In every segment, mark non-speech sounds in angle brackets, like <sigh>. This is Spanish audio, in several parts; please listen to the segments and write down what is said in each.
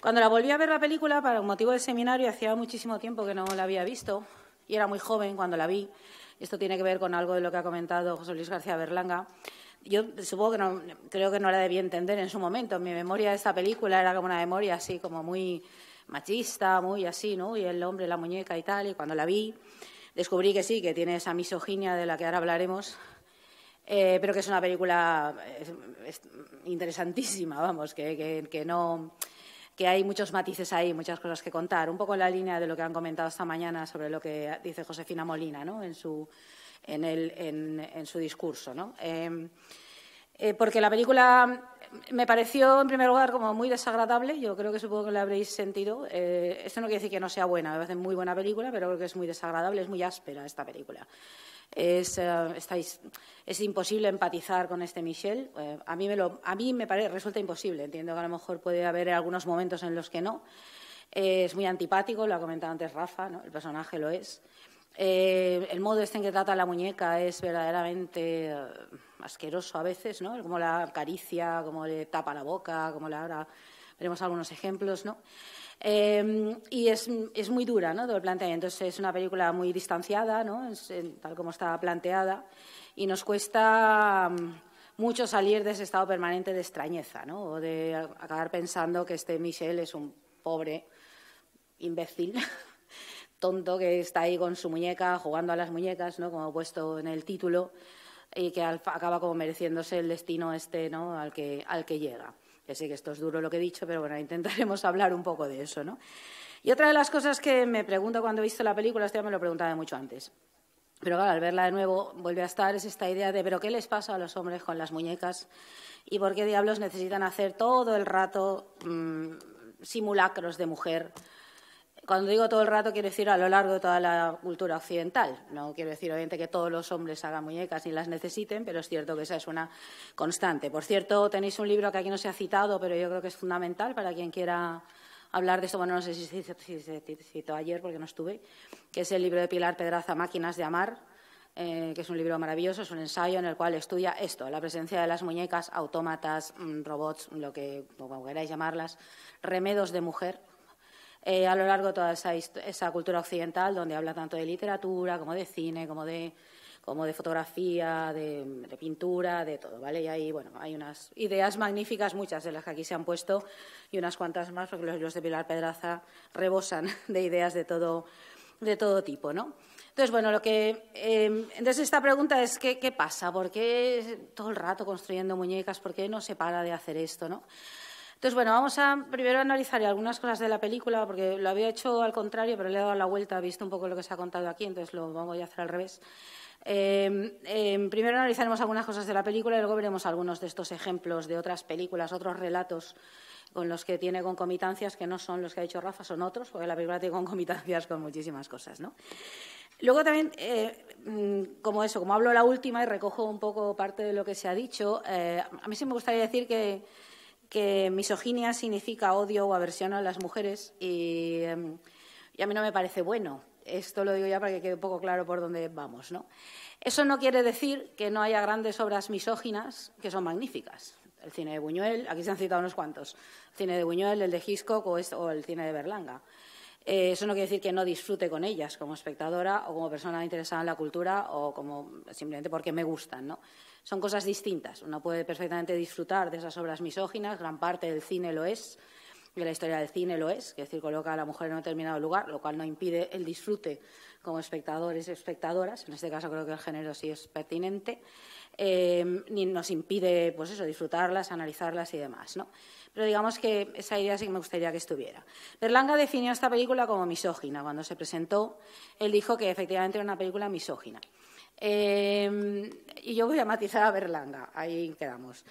Cuando la volví a ver la película, para un motivo de seminario, hacía muchísimo tiempo que no la había visto y era muy joven cuando la vi. Esto tiene que ver con algo de lo que ha comentado José Luis García Berlanga. Yo supongo que no, creo que no la debía entender en su momento. Mi memoria de esta película era como una memoria así, como muy machista, muy así, ¿no? Y el hombre, la muñeca y tal. Y cuando la vi, descubrí que sí, que tiene esa misoginia de la que ahora hablaremos, eh, pero que es una película eh, interesantísima, vamos, que no que hay muchos matices ahí, muchas cosas que contar. Un poco en la línea de lo que han comentado esta mañana sobre lo que dice Josefina Molina en, su, discurso. Eh, eh, porque la película me pareció, en primer lugar, como muy desagradable. Yo creo que supongo que la habréis sentido. Eh, esto no quiere decir que no sea buena, me parece muy buena película, pero creo que es muy desagradable, es muy áspera esta película es, eh, estáis, es imposible empatizar con este Michel. Eh, a mí me, lo, a mí me parece, resulta imposible. Entiendo que a lo mejor puede haber algunos momentos en los que no. Eh, es muy antipático, lo ha comentado antes Rafa, el personaje lo es. el modo este en que trata la muñeca es verdaderamente asqueroso a veces, ¿no? Como la acaricia, como le tapa la boca, como la... Ahora veremos algunos ejemplos, ¿no? Em, y es, muy dura, ¿no? Todo el planteamiento. Entonces, es una película muy distanciada, ¿no? Eh, tal como está planteada. Y nos cuesta mm, mucho salir de ese estado permanente de extrañeza, ¿no? O de acabar pensando que este Michel es un pobre imbécil, <laughs> tonto, que está ahí con su muñeca, jugando a las muñecas, ¿no? Como he puesto en el título, y que acaba como mereciéndose el destino este, ¿no? Al que, al que llega. Ya sé que esto es duro lo que he dicho, pero bueno, <laughs> intentaremos hablar un poco de eso, ¿no? Y otra de las cosas que me pregunto cuando he visto la película, esto ya me lo preguntaba mucho antes, pero claro, al verla de nuevo vuelve a estar, es esta idea de, pero ¿qué les pasa a los hombres con las muñecas? ¿Y por qué diablos necesitan hacer todo el rato mm, simulacros de mujer? Cuando digo todo el rato, quiero decir a lo largo de toda la cultura occidental. No quiero decir, obviamente, que todos los hombres hagan muñecas ni las necesiten, pero es cierto que esa es una constante. Por cierto, tenéis un libro que aquí no se ha citado, pero yo creo que es fundamental para quien quiera hablar de esto. Bueno, no sé si se citó ayer porque no estuve, que es el libro de Pilar Pedraza, Máquinas de Amar, eh, que es un libro maravilloso, es un ensayo en el cual estudia esto, la presencia de las muñecas, autómatas, mm, robots, lo que queráis llamarlas, remedos de mujer eh, a lo largo de toda esa, cultura occidental, donde habla tanto de literatura como de cine, como de, fotografía, de, pintura, de todo, ¿vale? Y ahí, bueno, hay unas ideas magníficas, muchas de las que aquí se han puesto, y unas cuantas más, porque los, de Pilar Pedraza rebosan <laughs> de ideas de todo, de todo tipo, ¿no? Entonces, bueno, lo que. Em, entonces, esta pregunta es: ¿qué, ¿qué, pasa? ¿Por qué todo el rato construyendo muñecas? ¿Por qué no se para de hacer esto? ¿no? Entonces, bueno, vamos a primero analizar algunas cosas de la película, porque lo había hecho al contrario, pero le he dado la vuelta, he visto un poco lo que se ha contado aquí, entonces lo voy a hacer al revés. Eh, eh, primero analizaremos algunas cosas de la película y luego veremos algunos de estos ejemplos de otras películas, otros relatos con los que tiene concomitancias que no son los que ha dicho Rafa, son otros, porque la película tiene concomitancias con muchísimas cosas, ¿no? Luego también, eh, mm, como eso, como hablo la última y recojo un poco parte de lo que se ha dicho, a mí sí me gustaría decir que que misoginia significa odio o aversión a las mujeres em, y, a mí no me parece bueno. Esto lo digo ya para que quede un poco claro por dónde vamos. ¿no? Eso no quiere decir que no haya grandes obras misóginas que son magníficas. El cine de Buñuel, aquí se han citado unos cuantos, el cine de Buñuel, el de Hitchcock o, el cine de Berlanga. Eh, eso no quiere decir que no disfrute con ellas como espectadora o como persona interesada en la cultura o como simplemente porque me gustan. ¿no? Son cosas distintas. Uno puede perfectamente disfrutar de esas obras misóginas, gran parte del cine lo es, de la historia del cine lo es, es decir, coloca a la mujer en un determinado lugar, lo cual no impide el disfrute como espectadores y espectadoras. En este caso creo que el género sí es pertinente. Em, ni nos impide pues eso, disfrutarlas, analizarlas y demás. Pero digamos que esa idea sí que me gustaría que estuviera. Berlanga definió esta película como misógina. Cuando se presentó, él dijo que efectivamente era una película misógina. Em, y yo voy a matizar a Berlanga, ahí quedamos.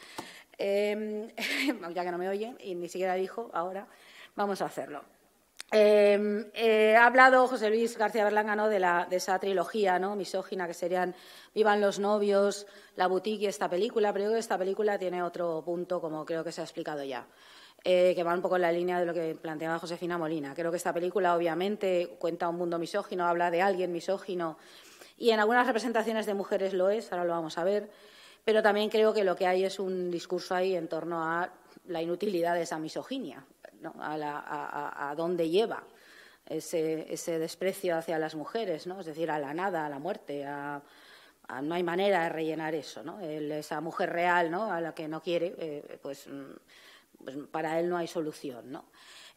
Eh, <laughs> ya que no me oye y ni siquiera dijo ahora, vamos a hacerlo. Em, eh, ha hablado José Luis García Berlanga ¿no? de, esa trilogía ¿no? misógina que serían Vivan los novios, La boutique y esta película, pero que esta película tiene otro punto, como creo que se ha explicado ya, eh, que va un poco en la línea de lo que planteaba Josefina Molina. Creo que esta película, obviamente, cuenta un mundo misógino, habla de alguien misógino y en algunas representaciones de mujeres lo es, ahora lo vamos a ver, pero también creo que lo que hay es un discurso ahí en torno a la inutilidad de esa misoginia, ¿no? a, dónde lleva ese, desprecio hacia las mujeres, ¿no? es decir, a la nada, a la muerte, no hay manera de rellenar eso. ¿no? esa mujer real a la que no quiere, eh, pues, mm, pues, para él no hay solución. ¿no?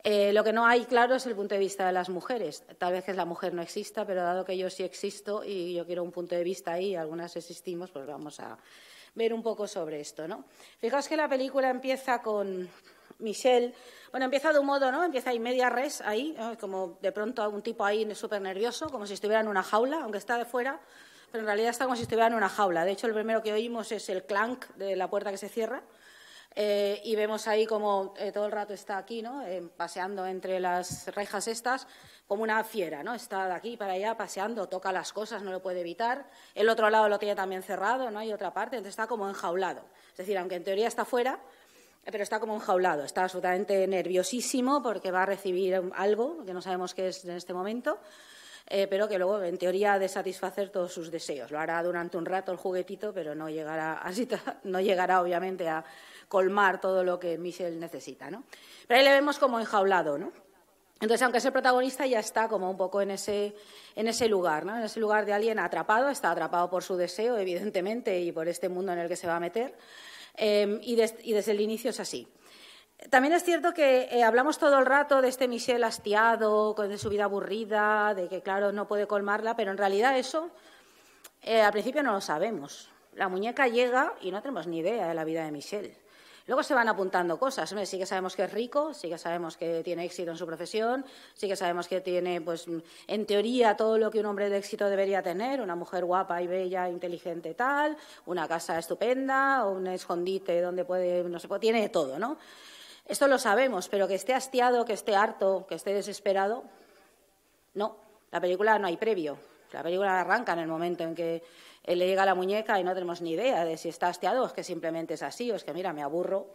Eh, lo que no hay claro es el punto de vista de las mujeres. Tal vez que la mujer no exista, pero dado que yo sí existo y yo quiero un punto de vista ahí, algunas existimos, pues vamos a ver un poco sobre esto. ¿no? Fijaos que la película empieza con Michelle. Bueno, empieza de un modo, ¿no? Empieza ahí media res, ahí, como de pronto algún tipo ahí súper nervioso, como si estuviera en una jaula, aunque está de fuera, pero en realidad está como si estuviera en una jaula. De hecho, el primero que oímos es el clank de la puerta que se cierra. Eh, y vemos ahí como eh, todo el rato está aquí, ¿no? Eh, paseando entre las rejas estas, como una fiera, ¿no? Está de aquí para allá paseando, toca las cosas, no lo puede evitar. El otro lado lo tiene también cerrado, ¿no? Hay otra parte, entonces está como enjaulado. Es decir, aunque en teoría está fuera, pero está como enjaulado, está absolutamente nerviosísimo porque va a recibir algo que no sabemos qué es en este momento. pero que luego, en teoría, ha de satisfacer todos sus deseos. Lo hará durante un rato el juguetito, pero no llegará, <laughs> no llegará obviamente, a, colmar todo lo que Michel necesita, ¿no? Pero ahí le vemos como enjaulado, ¿no? Entonces, aunque es el protagonista, ya está como un poco en ese, en ese lugar, ¿no? En ese lugar de alguien atrapado, está atrapado por su deseo, evidentemente, y por este mundo en el que se va a meter. Em, y, desde el inicio es así. También es cierto que eh, hablamos todo el rato de este Michel hastiado, de su vida aburrida, de que, claro, no puede colmarla, pero en realidad eso eh, al principio no lo sabemos. La muñeca llega y no tenemos ni idea de la vida de Michel. Luego se van apuntando cosas. Sí que sabemos que es rico, sí que sabemos que tiene éxito en su profesión, sí que sabemos que tiene, pues, en teoría, todo lo que un hombre de éxito debería tener, una mujer guapa y bella, inteligente, tal, una casa estupenda, o un escondite donde puede, no sé, tiene todo, ¿no? Esto lo sabemos, pero que esté hastiado, que esté harto, que esté desesperado, no. La película no hay previo. La película arranca en el momento en que él le llega la muñeca y no tenemos ni idea de si está hastiado o es que simplemente es así o es que, mira, me aburro.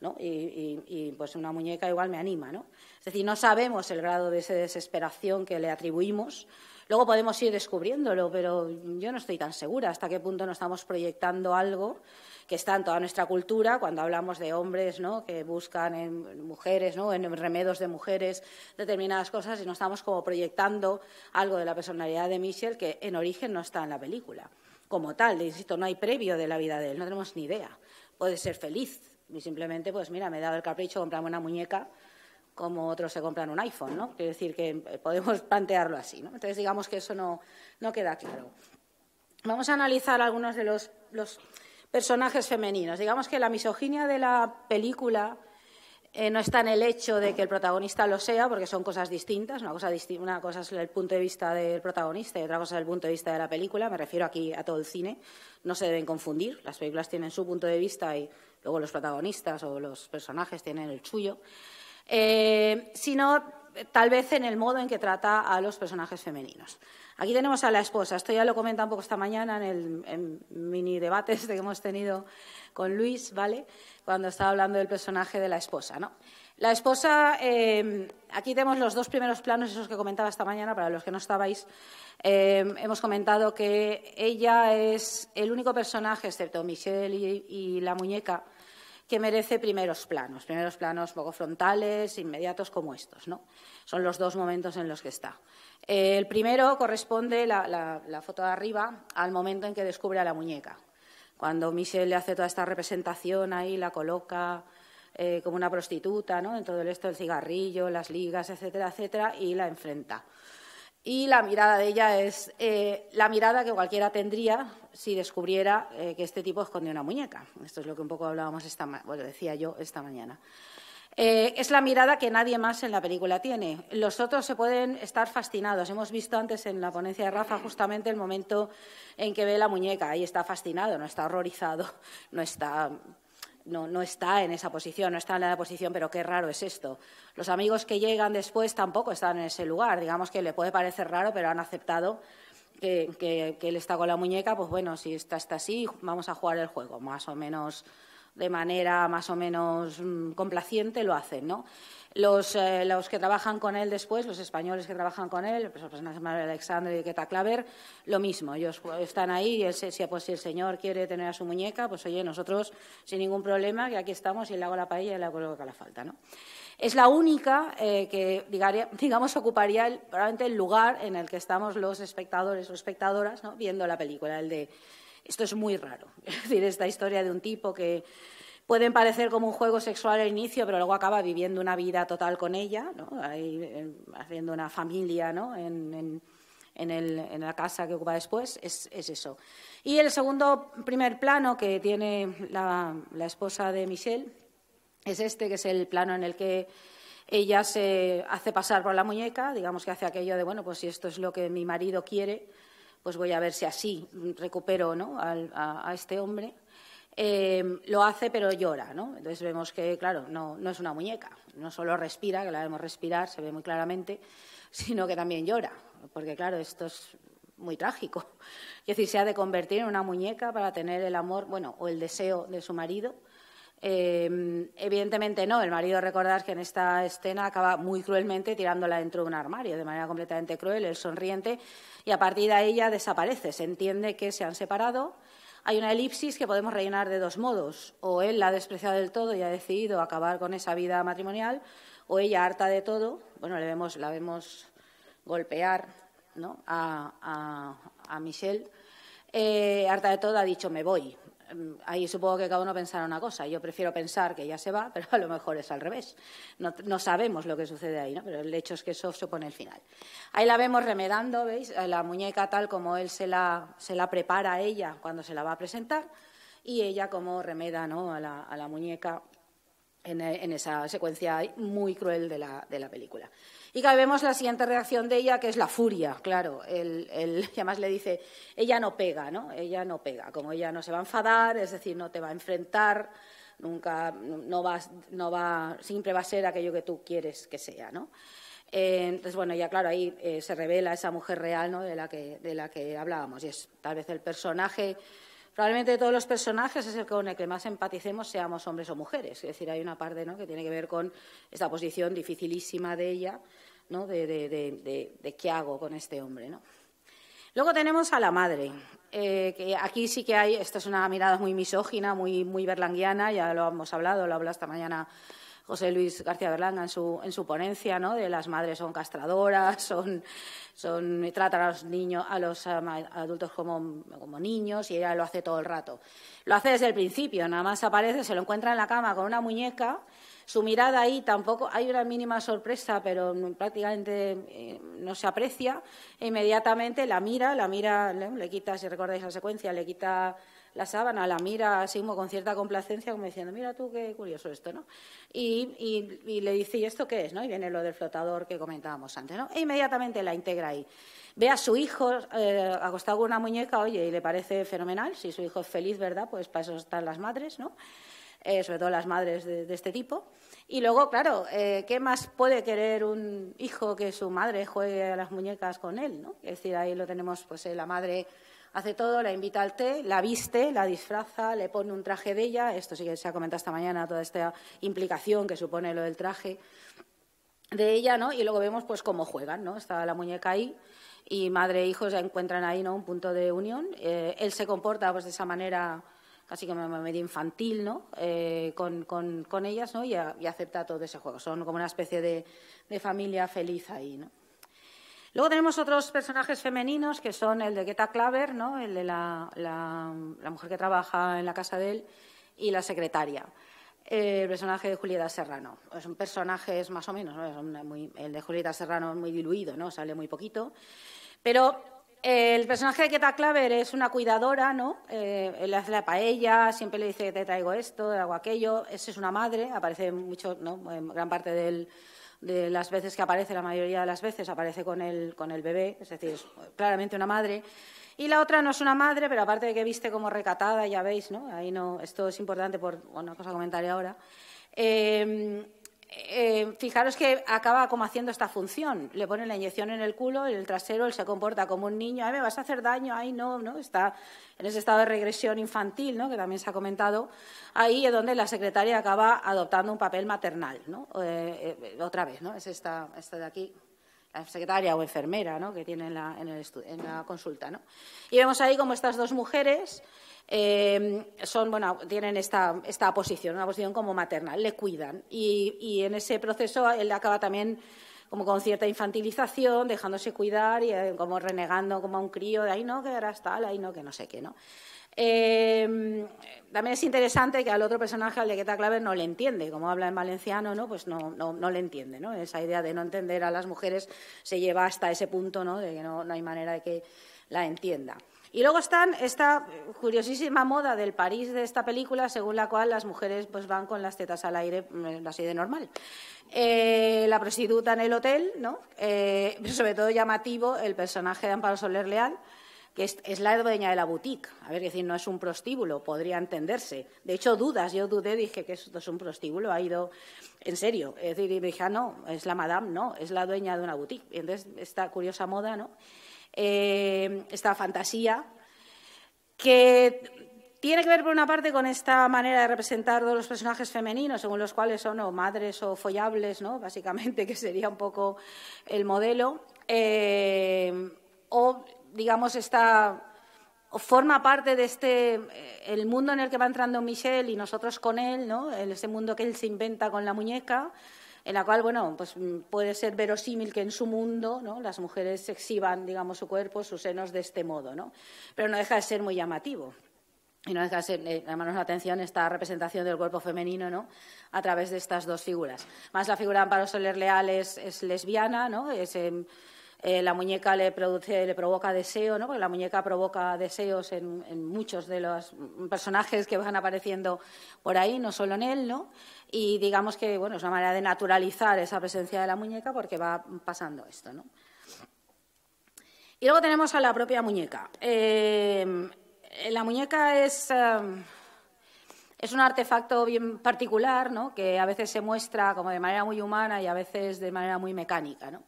¿no? Y, pues una muñeca igual me anima. ¿no? Es decir, no sabemos el grado de esa desesperación que le atribuimos. Luego podemos ir descubriéndolo, pero yo no estoy tan segura hasta qué punto no estamos proyectando algo que está en toda nuestra cultura, cuando hablamos de hombres ¿no? que buscan en mujeres, ¿no? en remedos de mujeres, determinadas cosas, y no estamos como proyectando algo de la personalidad de Michel que en origen no está en la película como tal. Insisto, no hay previo de la vida de él, no tenemos ni idea. Puede ser feliz y simplemente, pues mira, me he dado el capricho de comprarme una muñeca como otros se compran un iPhone, ¿no? Quiero decir que eh, podemos <laughs> plantearlo así, ¿no? Entonces, digamos que eso no, no queda claro. Vamos a analizar algunos de los, los personajes femeninos. Digamos que la misoginia de la película eh, no está en el hecho de que el protagonista lo sea, porque son cosas distintas. Una cosa, una cosa es el punto de vista del protagonista y otra cosa es el punto de vista de la película. Me refiero aquí a todo el cine. No se deben confundir. Las películas tienen su punto de vista y luego los protagonistas o los personajes tienen el suyo. Eh, sino tal vez en el modo en que trata a los personajes femeninos. Aquí tenemos a la esposa, esto ya lo comenta un poco esta mañana en el mini debate este que hemos tenido con Luis, ¿vale? Cuando estaba hablando del personaje de la esposa, ¿no? La esposa, eh, aquí tenemos los dos primeros planos, esos que comentaba esta mañana, para los que no estabais. Eh, hemos comentado que ella es el único personaje, excepto Michelle y la muñeca, que merece primeros planos, primeros planos poco frontales, inmediatos como estos. ¿no? Son los dos momentos en los que está. Eh, el primero corresponde, la, foto de arriba, al momento en que descubre a la muñeca. Cuando Michel le hace toda esta representación ahí, la coloca eh, como una prostituta, ¿no? en todo esto del cigarrillo, las ligas, etcétera, etcétera, y la enfrenta. Y la mirada de ella es eh, la mirada que cualquiera tendría si descubriera eh, que este tipo esconde una muñeca. Esto es lo que un poco hablábamos esta bueno, decía yo esta mañana. Eh, es la mirada que nadie más en la película tiene. Los otros se pueden estar fascinados. Hemos visto antes en la ponencia de Rafa justamente el momento en que ve la muñeca. Ahí está fascinado, no está horrorizado, no está, no está en esa posición, no está en la posición, pero qué raro es esto. Los amigos que llegan después tampoco están en ese lugar. Digamos que le puede parecer raro, pero han aceptado que, él está con la muñeca, pues bueno, si está, así, vamos a jugar el juego, más o menos de manera más o menos mm, complaciente lo hacen, ¿no? Eh, los, que trabajan con él después, los españoles que trabajan con él, pues, los pues, Alexandre y Queta Claver, lo mismo. Ellos están ahí y si, pues, si el señor quiere tener a su muñeca, pues oye, nosotros sin ningún problema, que aquí estamos y le hago la paella y le hago lo que le falta, ¿no? Es la única eh, que, <laughs> digamos, ocuparía probablemente el lugar en el que estamos los espectadores o espectadoras viendo la película, el de esto es muy raro. <laughs> Es decir, esta historia de un tipo que puede parecer como un juego sexual al inicio, pero luego acaba viviendo una vida total con ella, eh, haciendo una familia en, la casa que ocupa después, es, eso. Y el segundo primer plano que tiene la, la esposa de Michelle es este, que es el plano en el que ella se hace pasar por la muñeca, digamos que hace aquello de, bueno, pues si esto es lo que mi marido quiere, pues voy a ver si así recupero ¿no? a, este hombre. Em, lo hace pero llora, ¿no? Entonces vemos que, claro, no, no es una muñeca, no solo respira, que la vemos respirar, se ve muy claramente, sino que también llora, porque claro, esto es muy trágico. <laughs> Es decir, se ha de convertir en una muñeca para tener el amor, bueno, o el deseo de su marido, Em, evidentemente no, el marido recordad que en esta escena acaba muy cruelmente tirándola dentro de un armario, de manera completamente cruel, el sonriente, y a partir de ella desaparece. Se entiende que se han separado. Hay una elipsis que podemos rellenar de dos modos. O él la ha despreciado del todo y ha decidido acabar con esa vida matrimonial, o ella harta de todo, bueno, le vemos, la vemos golpear ¿no? a, a, Michelle, eh, harta de todo ha dicho me voy, Mm, ahí supongo que cada uno pensará una cosa. Yo prefiero pensar que ya se va, pero a lo mejor es al revés. No, sabemos lo que sucede ahí, ¿no? pero el hecho es que eso supone el final. Ahí la vemos remedando, ¿veis? La muñeca tal como él se la, se la prepara a ella cuando se la va a presentar y ella como remeda ¿no? a, la, muñeca en, esa secuencia muy cruel de la película. Y que vemos la siguiente reacción de ella, que es la furia, claro. El, <laughs> además le dice, ella no pega, ¿no? Ella no pega, como ella no se va a enfadar, es decir, no te va a enfrentar, nunca, no va, no va, siempre va a ser aquello que tú quieres que sea, ¿no? Eh, entonces, bueno, ya claro, ahí eh, se revela esa mujer real, ¿no? De de la que hablábamos. Y es tal vez el personaje Probablemente de todos los personajes es el con el que más empaticemos, seamos hombres o mujeres. Es decir, hay una parte ¿no? que tiene que ver con esta posición dificilísima de ella, ¿no? de, qué hago con este hombre. ¿no? Luego tenemos a la madre, eh, que aquí sí que hay, esta es una mirada muy misógina, muy, muy berlanguiana, ya lo hemos hablado, lo habla esta mañana José Luis García Berlanga en su, en su ponencia, ¿no? de las madres son castradoras, <laughs> son, son, tratan a los niños, a los adultos como, niños y ella lo hace todo el rato. Lo hace desde el principio, nada más aparece, se lo encuentra en la cama con una muñeca su mirada ahí tampoco hay una mínima sorpresa, pero prácticamente eh, no se aprecia. E inmediatamente la mira, la mira, le, le quita, si recordáis la secuencia, le quita la sábana, la mira así como con cierta complacencia, como diciendo, mira tú qué curioso esto, ¿no? Y, le dice, ¿y esto qué es? ¿no? Y viene lo del flotador que comentábamos antes, ¿no? E inmediatamente la integra ahí. Ve a su hijo eh, acostado con una muñeca, oye, y le parece fenomenal, si su hijo es feliz, ¿verdad? Pues para eso están las madres, ¿no? Eh, sobre todo las madres de, este tipo. Y luego, claro, eh, ¿qué más puede querer un hijo que su madre juegue a las muñecas con él? ¿no? Es decir, ahí lo tenemos, pues la madre hace todo, la invita al té, la viste, la disfraza, le pone un traje de ella, esto sí que se ha comentado esta mañana, toda esta implicación que supone lo del traje de ella, ¿no? Y luego vemos pues cómo juegan, ¿no? Está la muñeca ahí y madre e hijo se encuentran ahí, ¿no? Un punto de unión. Eh, él se comporta pues de esa manera casi que medio infantil, ¿no? Eh, con, ellas, ¿no? Y, acepta todo ese juego. Son como una especie de, de familia feliz ahí, ¿no? Luego tenemos otros personajes femeninos que son el de Geta Claver, el de la, mujer que trabaja en la casa de él, y la secretaria. El personaje de Julieta Serrano. Pues son personajes más o menos, el de Julieta Serrano es muy diluido, ¿no? sale muy poquito. Pero eh, el personaje de Geta Claver es una cuidadora, ¿no? Eh, hace la paella, siempre le dice te traigo esto, te hago aquello. Esa es una madre, aparece mucho, En gran parte del, de las veces que aparece, la mayoría de las veces aparece con el, con el bebé, es decir, es claramente una madre. Y la otra no es una madre, pero aparte de que viste como recatada, ya veis, ¿no? Ahí no, esto es importante por una cosa que comentaré ahora. Eh, eh, fijaros que acaba como haciendo esta función. Le ponen la inyección en el culo, en el trasero, él se comporta como un niño. me vas a hacer daño, ahí no, ¿no? Está en ese estado de regresión infantil, ¿no? Que también se ha comentado. Ahí es donde la secretaria acaba adoptando un papel maternal, ¿no? Eh, eh, otra vez, ¿no? Es esta, de aquí la secretaria o enfermera ¿no? que tiene en la, la, consulta. ¿no? Y vemos ahí como estas dos mujeres Em, son, bueno, tienen esta, esta, posición, una posición como materna, le cuidan. Y, en ese proceso él acaba también como con cierta infantilización, dejándose cuidar y eh, como renegando como a un crío de ahí no, que ahora está ahí no, que no sé qué, ¿no? Em, también es interesante que al otro personaje, al de Queta Claver, no le entiende. Como habla en valenciano, ¿no? pues no, no, no, le entiende. ¿no? Esa idea de no entender a las mujeres se lleva hasta ese punto de que no hay manera de que la entienda. Y luego están esta curiosísima moda del París de esta película, según la cual las mujeres pues van con las tetas al aire, mm, así de normal. Eh, la prostituta en el hotel, ¿no? Eh, sobre todo llamativo el personaje de Amparo Soler Leal, que es, la dueña de la boutique. A ver, es decir, no es un prostíbulo, podría entenderse. De hecho, dudas, yo dudé, dije que esto es un prostíbulo, ha ido en serio. Es decir, me dije, ah, no, es la madame, no, es la dueña de una boutique. Y entonces, esta curiosa moda, ¿no? Em, esta fantasía, que tiene que ver, por una parte, con esta manera de representar todos los personajes femeninos, según los cuales son o madres o follables, ¿no? básicamente, <laughs> que sería un poco el modelo, em, o, digamos, esta forma parte de este eh, el mundo en el que va entrando Michel y nosotros con él, ¿no? Ese mundo que él se inventa con la muñeca, en la cual, bueno, pues mm, puede ser verosímil que en su mundo ¿no? las mujeres exhiban, digamos, su cuerpo, sus senos de este modo, ¿no? Pero no deja de ser muy llamativo. Y no deja de ser, eh, llamarnos la atención esta representación del cuerpo femenino, ¿no? A través de estas dos figuras. Más la figura de Amparo Soler Leal es, lesbiana, ¿no? Es, em, eh, la muñeca le, produce, provoca deseo, ¿no? porque la muñeca provoca deseos en, en, muchos de los mm, personajes que van apareciendo por ahí, no solo en él. ¿no? Y digamos que bueno, es una manera de naturalizar esa presencia de la muñeca porque va pasando esto. ¿no? Y luego tenemos a la propia muñeca. Eh, la muñeca es, eh, es un artefacto bien particular ¿no? que a veces se muestra como de manera muy humana y a veces de manera muy mecánica. ¿no?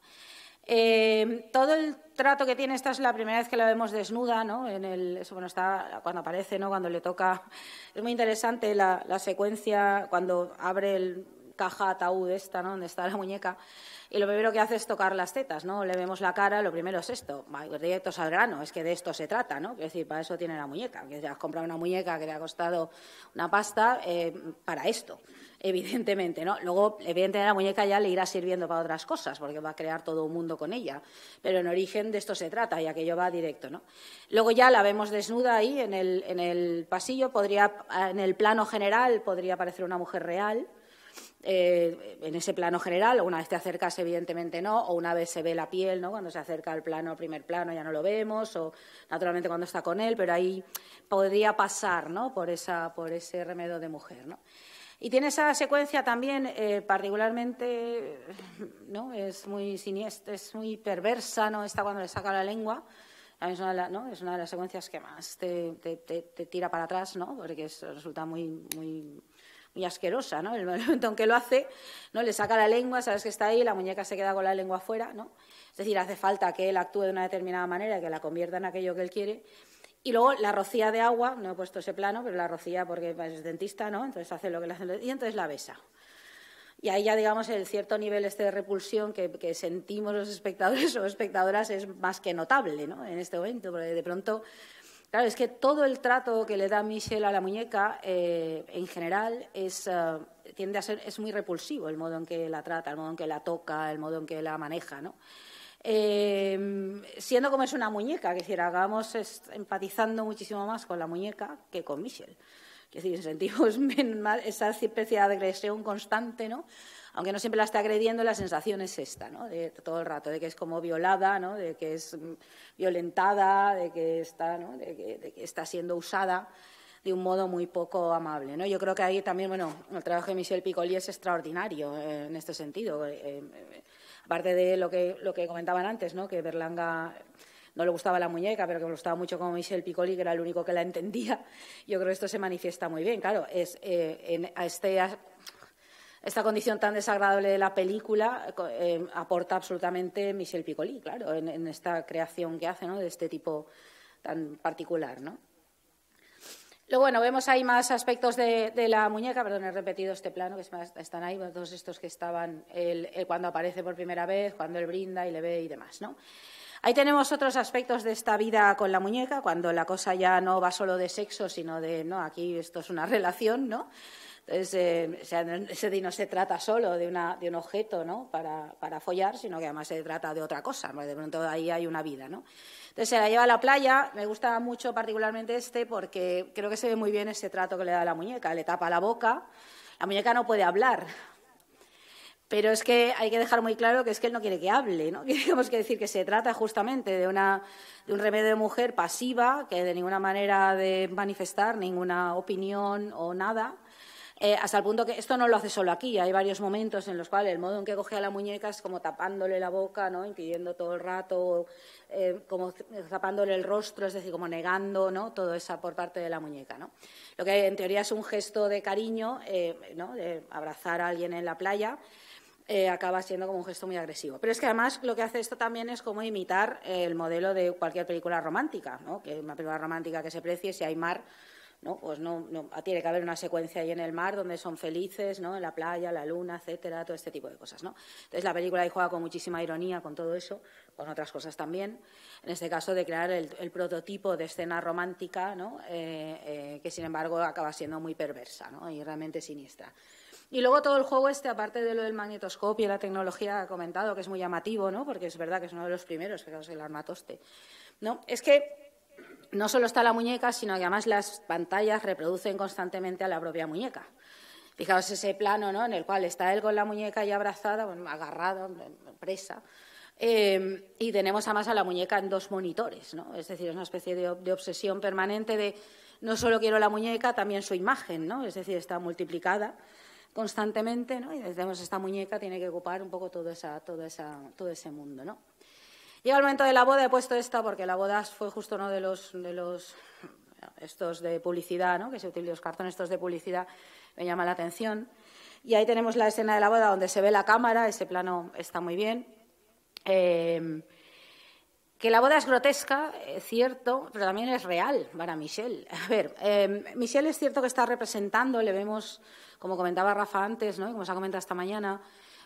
Em, todo el trato que tiene, esta es la primera vez que la vemos desnuda, ¿no? En el, eso, está cuando aparece, ¿no? Cuando le toca. Es muy interesante la secuencia cuando abre el, caja ataúd esta, ¿no? Donde está la muñeca. Y lo primero que hace es tocar las tetas, ¿no? Le vemos la cara, lo primero es esto. Directos al grano, es que de esto se trata, ¿no? Es decir, para eso tiene la muñeca. Que has comprado una muñeca que le ha costado una pasta eh, para esto evidentemente, ¿no? Luego, evidentemente, la muñeca ya le irá sirviendo para otras cosas, porque va a crear todo un mundo con ella. Pero en origen de esto se trata y aquello va directo, ¿no? Luego ya la vemos desnuda ahí en el, en el pasillo, podría, en el plano general podría parecer una mujer real, eh, en ese plano general, una vez te acercas, evidentemente no, o una vez se ve la piel, ¿no? Cuando se acerca al plano, primer plano, ya no lo vemos, o naturalmente cuando está con él, pero ahí podría pasar, ¿no? Por, esa, por ese remedo de mujer, ¿no? Y tiene esa secuencia también eh, particularmente, ¿no? Es muy siniestra, es muy perversa, ¿no? Está cuando le saca la lengua. Es una, de las secuencias que más te, tira para atrás, ¿no? Porque resulta muy y asquerosa, ¿no? El <laughs> momento en que lo hace, ¿no? Le saca la lengua, sabes que está ahí, la muñeca se queda con la lengua afuera, ¿no? Es decir, hace falta que él actúe de una determinada manera, que la convierta en aquello que él quiere. Y luego la rocía de agua, no he puesto ese plano, pero la rocía porque es dentista, ¿no? Entonces hace lo que le hace y entonces la besa. Y ahí ya, digamos, el cierto nivel este de repulsión que, que, sentimos los espectadores <laughs> o espectadoras es más que notable, ¿no? En este momento, porque de pronto Claro, es que todo el trato que le da Michelle a la muñeca, eh, en general, es, eh, tiende a ser es muy repulsivo el modo en que la trata, el modo en que la toca, el modo en que la maneja, ¿no? Eh, siendo como es una muñeca, que decir, hagamos empatizando muchísimo más con la muñeca que con Michelle. Es decir, sentimos <laughs> esa especie de agresión constante, ¿no? aunque no siempre la está agrediendo, la sensación es esta, ¿no? De todo el rato, de que es como violada, ¿no? De que es mm, violentada, de que está, ¿no? de, que, está siendo usada de un modo muy poco amable. ¿no? Yo creo que ahí también, bueno, el trabajo de Michel Piccoli es extraordinario eh, en este sentido. Eh, eh, aparte de lo que, lo que comentaban antes, ¿no? que Berlanga no le gustaba la muñeca, pero que le gustaba mucho como Michel Piccoli, que era el único que la <laughs> entendía. Yo creo que esto se manifiesta muy bien. Claro, es, a este esta condición tan desagradable de la película em, aporta absolutamente Michel Piccoli, claro, en, esta creación que hace, ¿no? De este tipo tan particular, ¿no? Luego, bueno, vemos ahí más aspectos de, la muñeca. Perdón, he repetido este plano, que están ahí, todos estos que estaban cuando aparece por primera vez, cuando él brinda y le ve y demás, ¿no? Ahí tenemos otros aspectos de esta vida con la muñeca, cuando la cosa ya no va solo de sexo, sino de, no, aquí esto es una <laughs> relación, ¿no? Entonces, ese no se trata solo de, un objeto para, para, follar, sino que además se trata de otra cosa. De pronto ahí hay una vida. ¿no? Entonces se la lleva a la playa. Me gusta mucho particularmente este porque creo que se ve muy bien ese trato que le da la muñeca. Le tapa la boca. La muñeca no puede hablar. Pero es que hay que dejar muy claro que es que él no quiere que hable, ¿no? Tenemos <laughs> que decir que se trata justamente de, una, de un remedio de mujer pasiva, que de ninguna manera de manifestar ninguna opinión o nada, eh, hasta el punto que esto no lo hace solo aquí, hay varios momentos en los cuales el modo en que coge a la muñeca es como tapándole la boca, ¿no? Incluyendo todo el rato, eh, como tapándole el rostro, es decir, como negando, ¿no? Todo eso por parte de la muñeca, ¿no? Lo que en teoría es un gesto de cariño, eh, ¿no? De abrazar a alguien en la playa. acaba siendo como un gesto muy agresivo. Pero es que además lo que hace esto también es como imitar el modelo de cualquier película romántica, ¿no? que una película romántica que se precie, si hay mar, pues no, ah, tiene que haber una secuencia ahí en el mar donde son felices, ¿no? En la playa, la luna, etcétera, todo este tipo de cosas, ¿no? Entonces la película ahí juega con muchísima ironía con todo eso, con otras cosas también. En este caso de crear el, prototipo de escena romántica, eh, eh, que sin embargo acaba siendo muy perversa, Y realmente siniestra. Y luego todo el juego este, aparte de lo del magnetoscopio y la tecnología ha comentado, que es muy llamativo, ¿no? Porque es verdad que es uno de los primeros, que es el armatoste, ¿no? Es que no solo está la muñeca, sino que además las pantallas reproducen constantemente a la propia muñeca. Fijaos ese plano ¿no? en el cual está él con la muñeca ya abrazada, bueno, agarrada, presa, eh, y tenemos además a la muñeca en dos monitores. ¿no? Es decir, es una especie de, obsesión permanente de no solo quiero la muñeca, también su imagen, ¿no? es decir, está multiplicada constantemente ¿no? y tenemos esta muñeca, tiene que ocupar un poco todo, esa, todo, esa, todo ese mundo. ¿no? Llega el momento de la boda, he puesto esta porque la boda fue justo uno de los, de los estos de publicidad, ¿no? que se utilizan los cartones estos de publicidad, me llama la atención. Y ahí tenemos la escena de la boda donde se ve la cámara, ese plano está muy bien. Em, que la boda es grotesca, es cierto, pero también es real para Michelle. <laughs> A ver, em, Michelle es cierto que está representando, le vemos, como comentaba Rafa antes, ¿no? como se ha comentado esta mañana,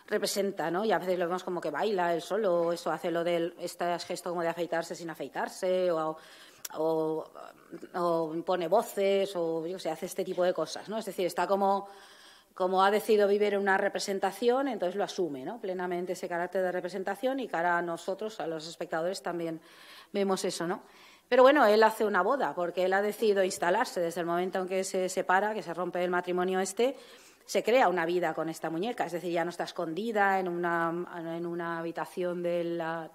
representa, ¿no? Y a veces lo vemos como que baila él solo, o eso hace lo del este gesto como de afeitarse sin afeitarse, o, pone voces, o yo sé, hace este tipo de cosas, ¿no? Es decir, está como, como ha decidido vivir una representación, entonces lo asume, ¿no? Plenamente ese carácter de representación y cara a nosotros, a los espectadores, también vemos eso, ¿no? Pero bueno, él hace una boda, porque él ha decidido instalarse desde el momento en que se separa, que se rompe el matrimonio este, se crea una vida con esta muñeca. Es decir, ya no está escondida en una, en una habitación de la,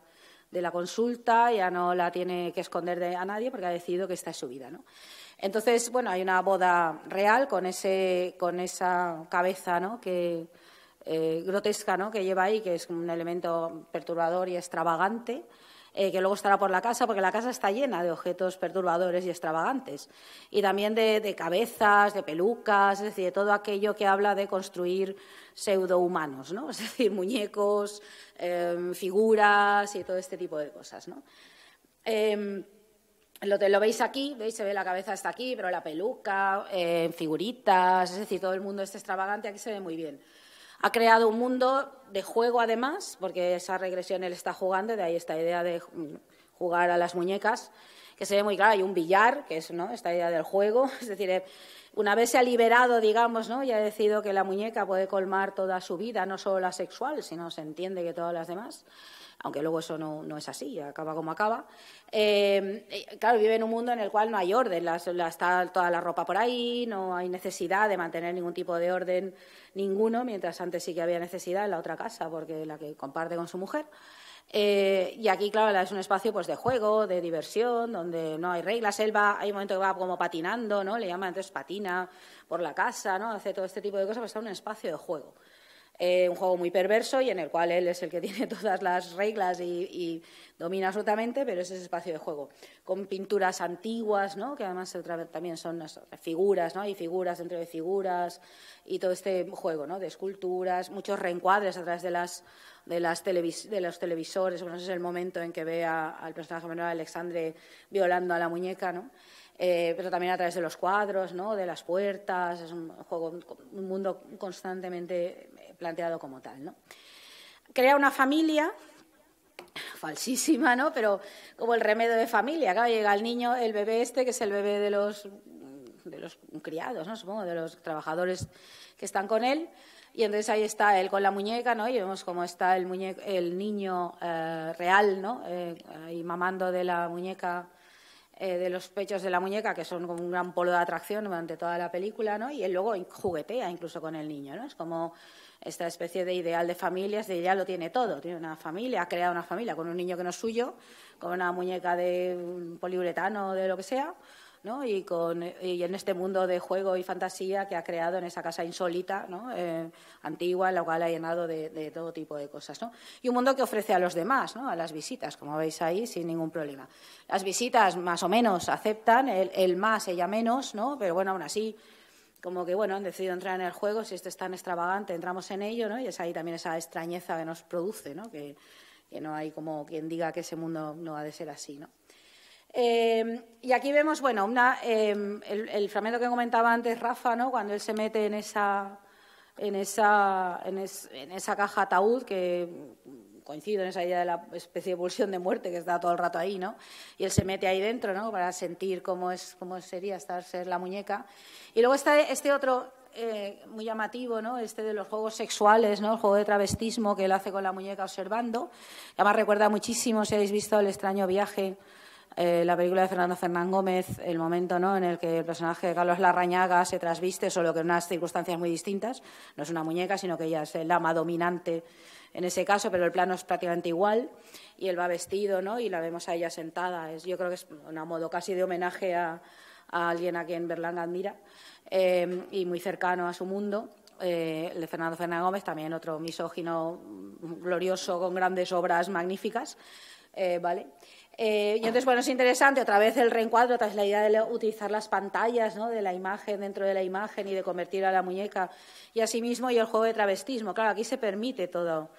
consulta, ya no la tiene que esconder de, a nadie porque ha decidido que esta es su vida. Entonces, bueno, hay una boda real con, ese, con esa cabeza ¿no? que, eh, grotesca que lleva ahí, que es un elemento perturbador y extravagante. Eh, que luego estará por la casa, porque la casa está llena de objetos perturbadores y extravagantes, y también de, cabezas, de pelucas, es decir, de todo aquello que habla de construir pseudohumanos, ¿no? <laughs> es decir, muñecos, em, figuras y todo este tipo de cosas. Em, lo, veis aquí, veis, se ve la cabeza hasta aquí, pero la peluca, eh, figuritas, es decir, todo el mundo está extravagante aquí se ve muy bien. Ha creado un mundo de juego, además, porque esa regresión él está jugando, de ahí esta idea de jugar a las muñecas, que se ve muy claro. Hay un billar, que es ¿no? esta idea del juego. <laughs> Es decir, eh, una vez se ha liberado, digamos, ¿no? y ha decidido que la muñeca puede colmar toda su vida, no solo la sexual, sino se entiende que todas las demás aunque luego eso no, es así, acaba como acaba. Em, claro, vive en un mundo en el cual no hay orden, está toda la ropa por ahí, no hay necesidad de mantener ningún tipo de orden ninguno, mientras antes sí que había necesidad en la otra casa, porque la que comparte con su mujer. Eh, y aquí, claro, es un espacio pues, de juego, de diversión, donde no hay reglas. Él va, hay un momento que va como patinando, ¿no? Le llama entonces patina por la casa, ¿no? Hace todo este tipo de cosas, pero está en un espacio de juego. Eh, un juego muy perverso y en el cual él es el que <laughs> tiene todas las reglas y, domina absolutamente, pero es ese espacio de juego. Con pinturas antiguas, ¿no? que además también son figuras, ¿no? y figuras dentro de figuras, y todo este juego ¿no? de esculturas, muchos reencuadres a través de, las, de, los televisores. Bueno, ese es el momento en que ve al personaje menor Alexandre violando a la muñeca. ¿no? Eh, pero también a través de los cuadros, ¿no? de las puertas, es un juego, un mundo constantemente eh, planteado como tal. ¿no? Crea una familia <laughs> falsísima, ¿no? Pero como el remedio de familia, Acá llega el niño, el bebé este, que es el bebé de los, de los criados, ¿no? Supongo, de los trabajadores que están con él, y entonces ahí está él con la muñeca, ¿no? Y vemos cómo está el, muñeco, el niño eh, real, ¿no? mamando de la muñeca eh, de los pechos de la muñeca, que son como un gran polo de atracción durante toda la película, ¿no? Y él luego juguetea incluso con el niño, ¿no? Es como esta especie de ideal de familia, es de ya lo tiene todo, tiene una familia, ha creado una familia con un niño que no es suyo, con una muñeca de poliuretano o de lo que sea, ¿no? y, con, en este mundo de juego y fantasía que ha creado en esa casa insólita, ¿no? Eh, antigua, la cual ha llenado de, todo tipo de cosas. ¿no? Y un mundo que ofrece a los demás, a las visitas, como veis ahí, sin ningún problema. Las visitas más o menos aceptan, el, el más, ella menos, ¿no? pero bueno, aún así como que bueno, han decidido entrar en el juego, si esto es tan extravagante, entramos en ello, ¿no? Y es ahí también esa extrañeza que nos produce, ¿no? Que, que no hay como quien diga que ese mundo no ha de ser así, ¿no? Em, y aquí vemos, bueno, em, el, fragmento que comentaba antes Rafa, cuando él se mete en esa, caja ataúd que coincido en esa idea de la especie de pulsión de muerte que está todo el rato ahí, Y él se mete ahí dentro, ¿no? Para sentir cómo sería estar ser la muñeca. Y luego está este otro eh, muy llamativo, ¿no? Este de los juegos sexuales, ¿no? El juego de travestismo que él hace con la muñeca observando. Además recuerda muchísimo, si habéis visto el extraño viaje eh, la película de Fernando Fernán Gómez, el momento ¿no? en el que el personaje de Carlos Larrañaga se trasviste, solo que en unas circunstancias muy distintas. No es una muñeca, sino que ella es el ama dominante en ese caso, pero el plano es prácticamente igual. Y él va vestido ¿no? y la vemos a ella sentada. Es, yo creo que es una modo casi de homenaje a, alguien a quien Berlanga admira eh, y muy cercano a su mundo. Eh, el de Fernando Fernán Gómez, también otro misógino glorioso con grandes obras magníficas. ¿vale? Eh, y entonces, bueno, es interesante otra vez el reencuadro, otra vez la idea de utilizar las pantallas de la imagen dentro de la imagen y de convertir a la muñeca. Y asimismo, y el juego de travestismo. Claro, aquí se permite todo.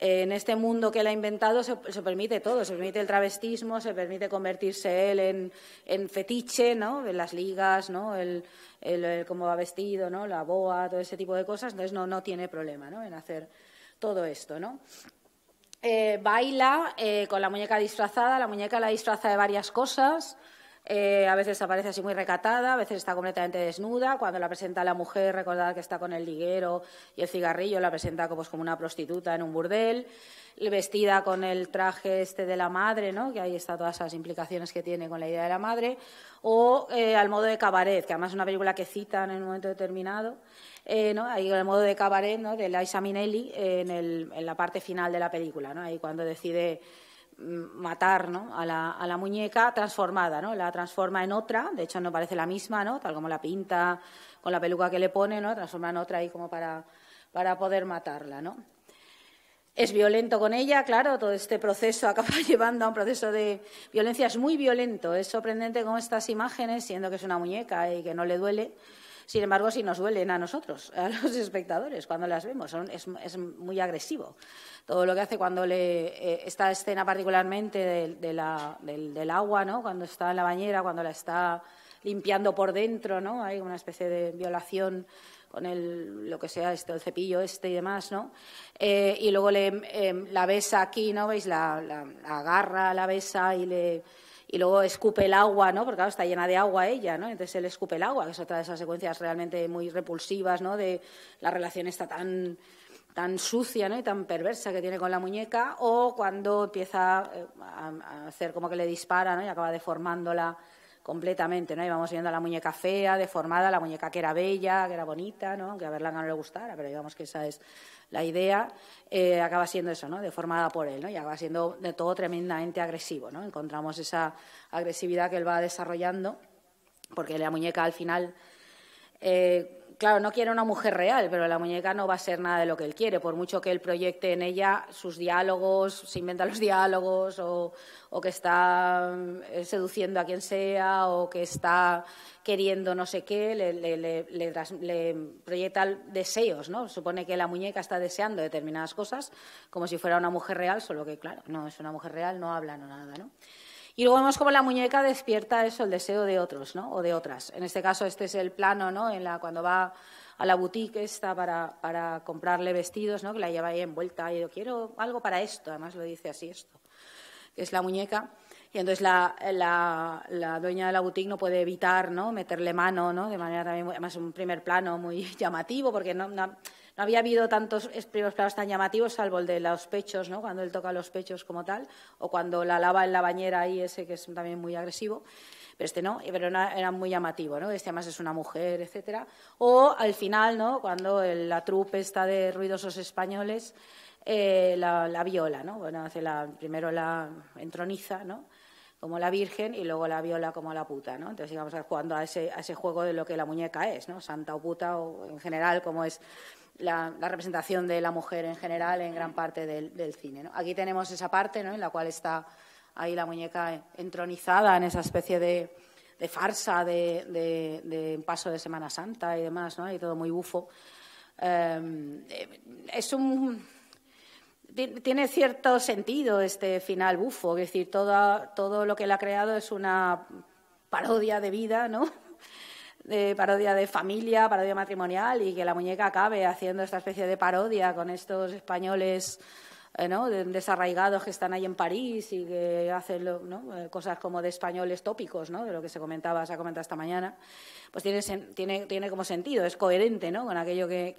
Eh, en este mundo que él ha inventado se, permite todo, se permite el travestismo, se permite convertirse él en, fetiche, ¿no? En las ligas, ¿no? El, el, cómo va vestido, ¿no? La boa, todo ese tipo de cosas. Entonces, no, no tiene problema, ¿no? En hacer todo esto, ¿no? Eh, baila eh, con la muñeca disfrazada, la muñeca la disfraza de varias cosas. Eh, a veces aparece así muy recatada, a veces está completamente desnuda. Cuando la presenta la mujer, recordad que está con el liguero y el cigarrillo, la presenta pues, como, una prostituta en un burdel, vestida con el traje este de la madre, ¿no? que ahí está todas esas implicaciones que tiene con la idea de la madre, o al modo de cabaret, que además es una película que citan en un momento determinado eh, ¿no? ahí el modo de cabaret de Liza Minnelli en, la parte final de la película, ¿no? ahí cuando decide mm, matar ¿no? a, la, muñeca transformada, ¿no? la transforma en otra, de hecho no parece la misma, ¿no? tal como la pinta con la peluca que le pone, ¿no? transforma en otra ahí como para, poder matarla. ¿no? es violento con ella, claro, todo este proceso <laughs> acaba llevando a un proceso de violencia, es muy violento, es sorprendente con estas imágenes, siendo que es una muñeca y que no le duele, sin embargo, sí nos duelen a nosotros, <laughs> a los espectadores, cuando las vemos. es, muy agresivo. Todo lo que hace cuando le. Eh, esta escena, particularmente del, agua, ¿no? Cuando está en la bañera, cuando la está limpiando por dentro, ¿no? Hay una especie de violación con el, lo que sea, este el cepillo este y demás, ¿no? Eh, y luego le, em, la besa aquí, ¿no? ¿Veis? la, la agarra, la besa y le y luego escupe el agua, ¿no? Porque claro, está llena de agua ella, ¿no? Entonces él escupe el agua, que es otra de esas secuencias realmente muy repulsivas, ¿no? De la relación está tan tan sucia ¿no? y tan perversa que tiene con la muñeca, o cuando empieza eh, a hacer como que le dispara ¿no? y acaba deformándola completamente, ¿no? Íbamos viendo a la muñeca fea, deformada, la muñeca que era bella, que era bonita, ¿no? Aunque a Berlanga no le gustara, pero digamos que esa es la idea, eh, acaba siendo eso, ¿no? Deformada por él, ¿no? Y acaba siendo de todo tremendamente agresivo, ¿no? Encontramos esa agresividad que él va desarrollando, porque la muñeca al final... Eh, claro, no quiere una mujer real, pero la muñeca no va a ser nada de lo que él quiere, por mucho que él proyecte en ella sus diálogos, se inventa los diálogos, o, que está eh, seduciendo a quien sea, o que está queriendo no sé qué, le, le, proyecta deseos, ¿no? Supone que la muñeca está deseando determinadas cosas, como si fuera una mujer real, solo que, claro, no es una mujer real, no habla, no nada, ¿no? Y luego vemos cómo la muñeca despierta eso, el deseo de otros, ¿no? O de otras. En este caso, este es el plano, ¿no? En la, cuando va a la boutique está para, comprarle vestidos, ¿no? Que la lleva ahí envuelta. Y yo quiero algo para esto. Además lo dice así esto. Que es la muñeca. Y entonces la, dueña de la boutique no puede evitar ¿no? meterle mano, ¿no? de manera también, además, un primer plano muy <laughs> llamativo, porque no, no había habido tantos primeros planos tan llamativos, salvo el de los pechos, ¿no? cuando él toca los pechos como tal, o cuando la lava en la bañera ahí, ese que es también muy agresivo. Pero este no, eh, pero era muy llamativo, ¿no? Este además es una mujer, etcétera. O al final, ¿no? Cuando la trupe está de ruidosos españoles, eh, la, viola, ¿no? Bueno, hace la, primero la entroniza, ¿no? como la Virgen y luego la viola como la puta, ¿no? Entonces digamos, jugando a ese, a ese juego de lo que la muñeca es, ¿no? Santa o puta o en general como es la, representación de la mujer en general en gran parte del, cine. Aquí tenemos esa parte en la cual está ahí la muñeca entronizada en esa especie de, farsa de, paso de Semana Santa y demás, y todo muy bufo. Em, eh, es un. Tiene cierto sentido este final bufo, es decir, todo, todo lo que él ha creado es una parodia de vida, ¿no? parodia de familia, parodia matrimonial, y que la muñeca acabe haciendo esta especie de parodia con estos españoles ¿no? desarraigados que están ahí en París y que hacen eh, cosas como de españoles tópicos, ¿no? de lo que se comentaba, se ha comentado esta mañana, pues tiene, tiene, tiene como sentido, es coherente ¿no? con aquello que,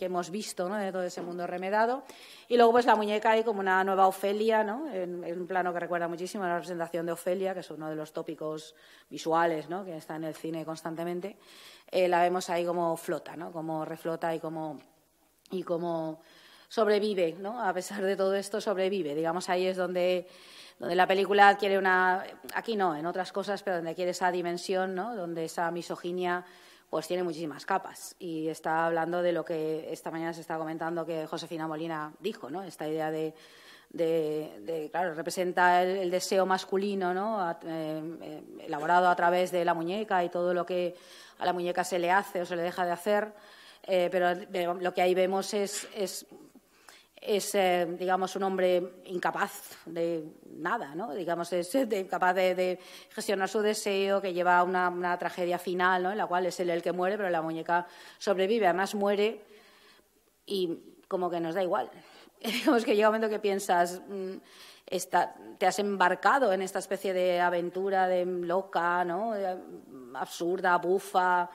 hemos visto ¿no? de todo ese mundo remedado. Y luego pues la muñeca hay como una nueva Ofelia, ¿no? en, un plano que recuerda muchísimo a la representación de Ofelia, que es uno de los tópicos visuales ¿no? que está en el cine constantemente. Eh, la vemos ahí como flota, ¿no? como reflota y como... Y como sobrevive, ¿no? A pesar de todo esto, sobrevive. Digamos, ahí es donde, donde la película adquiere una... Aquí no, en otras cosas, pero donde adquiere esa dimensión, ¿no? Donde esa misoginia pues tiene muchísimas capas. Y está hablando de lo que esta mañana se está comentando que Josefina Molina dijo, ¿no? Esta idea de, de, claro, representa el, deseo masculino, ¿no? Eh, eh, elaborado a través de la muñeca y todo lo que a la muñeca se le hace o se le deja de hacer. Eh, pero lo que ahí vemos es, es es, eh, digamos, un hombre incapaz de nada, ¿no? Digamos, es incapaz eh, de, gestionar su deseo, que lleva a una tragedia final, ¿no? En la cual es él el que muere, pero la muñeca sobrevive. Además, muere y como que nos da igual. <laughs> digamos que llega un momento que piensas, mm, está, te has embarcado en esta especie de aventura de loca, ¿no? absurda, bufa,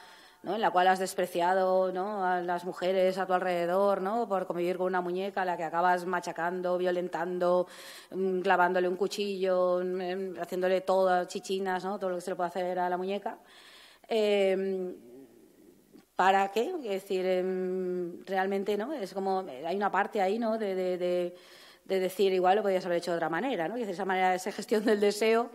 ¿no? en la cual has despreciado a las mujeres a tu alrededor ¿no? por convivir con una muñeca a la que acabas machacando, violentando, mm, clavándole un cuchillo, mm, em, haciéndole todas chichinas, ¿no? todo lo que se le puede hacer a la muñeca. Em, ¿Para qué? Es decir, em, realmente no es como eh, hay una parte ahí ¿no? de, de, decir igual lo podías haber hecho de otra manera, ¿no? Y esa manera, de esa gestión del deseo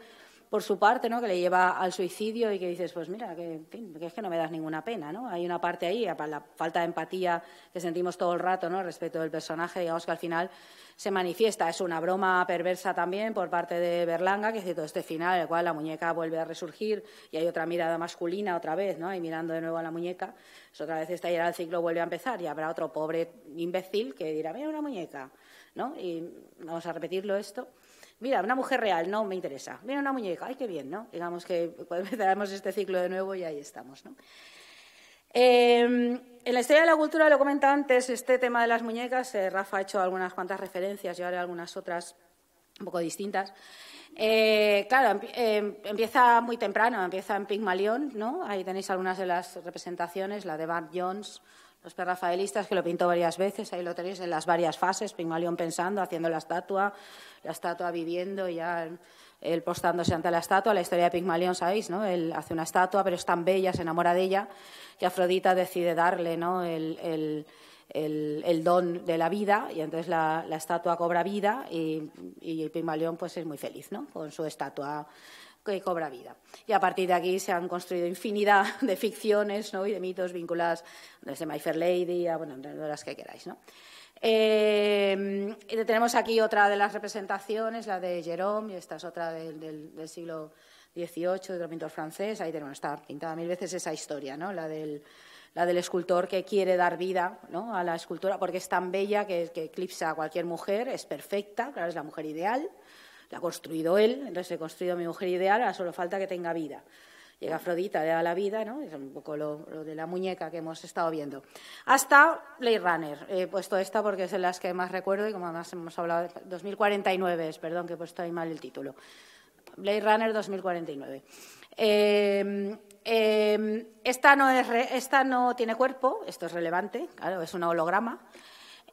por su parte, ¿no? que le lleva al suicidio y que dices, pues mira, que, es que no me das ninguna pena, ¿no? Hay una parte ahí, la falta de empatía que sentimos todo el rato, ¿no? Respecto del personaje, digamos que al final se manifiesta. Es una broma perversa también por parte de Berlanga, que es todo este final, en el cual la muñeca vuelve a resurgir y hay otra mirada masculina otra vez, ¿no? Y mirando de nuevo a la muñeca, pues otra vez esta era el ciclo vuelve a empezar y habrá otro pobre imbécil que dirá, mira una muñeca, ¿no? Y vamos a repetirlo esto. Mira, una mujer real, no me interesa. Mira, una muñeca, ay, qué bien, ¿no? Digamos que <laughs> empezaremos este ciclo de nuevo y ahí estamos, ¿no? Em, en la historia de la cultura, lo comentaba antes, este tema de las muñecas, eh, Rafa ha hecho algunas cuantas referencias, yo haré algunas otras un poco distintas. Eh, claro, em, empieza muy temprano, empieza en Pigmalión, ¿no? Ahí tenéis algunas de las representaciones, la de Bart Jones, los perrafaelistas, que lo pintó varias veces, ahí lo tenéis en las varias fases, Pigmalión pensando, haciendo la estatua, la estatua viviendo, ya él postándose ante la estatua, la historia de Pigmalión, sabéis, ¿no? Él hace una estatua, pero es tan bella, se enamora de ella, que Afrodita decide darle ¿no? el, don de la vida, y entonces la, estatua cobra vida, y, y Pigmalión pues es muy feliz, ¿no? Con su estatua que cobra vida. Y a partir de aquí se han construido infinidad <laughs> de ficciones ¿no? y de mitos vinculadas desde My Fair Lady a las que queráis. Eh, tenemos aquí otra de las representaciones, la de Jerome, y esta es otra del, siglo XVIII, del pintor francés. Ahí tenemos, está pintada mil veces esa historia, ¿no? la del la del escultor que quiere dar vida ¿no? a la escultura porque es tan bella que, que, eclipsa a cualquier mujer, es perfecta, claro, es la mujer ideal, la ha construido él, entonces he construido mi mujer ideal, solo falta que tenga vida. Llega Afrodita, le da la vida, ¿no? Es un poco lo, de la muñeca que hemos estado viendo. Hasta Blade Runner. He puesto esta porque es de las que más recuerdo y como además hemos hablado 2049, perdón que he puesto ahí mal el título. Blade Runner 2049. Em, em, esta, no es esta no tiene cuerpo, esto es relevante, claro, es un holograma.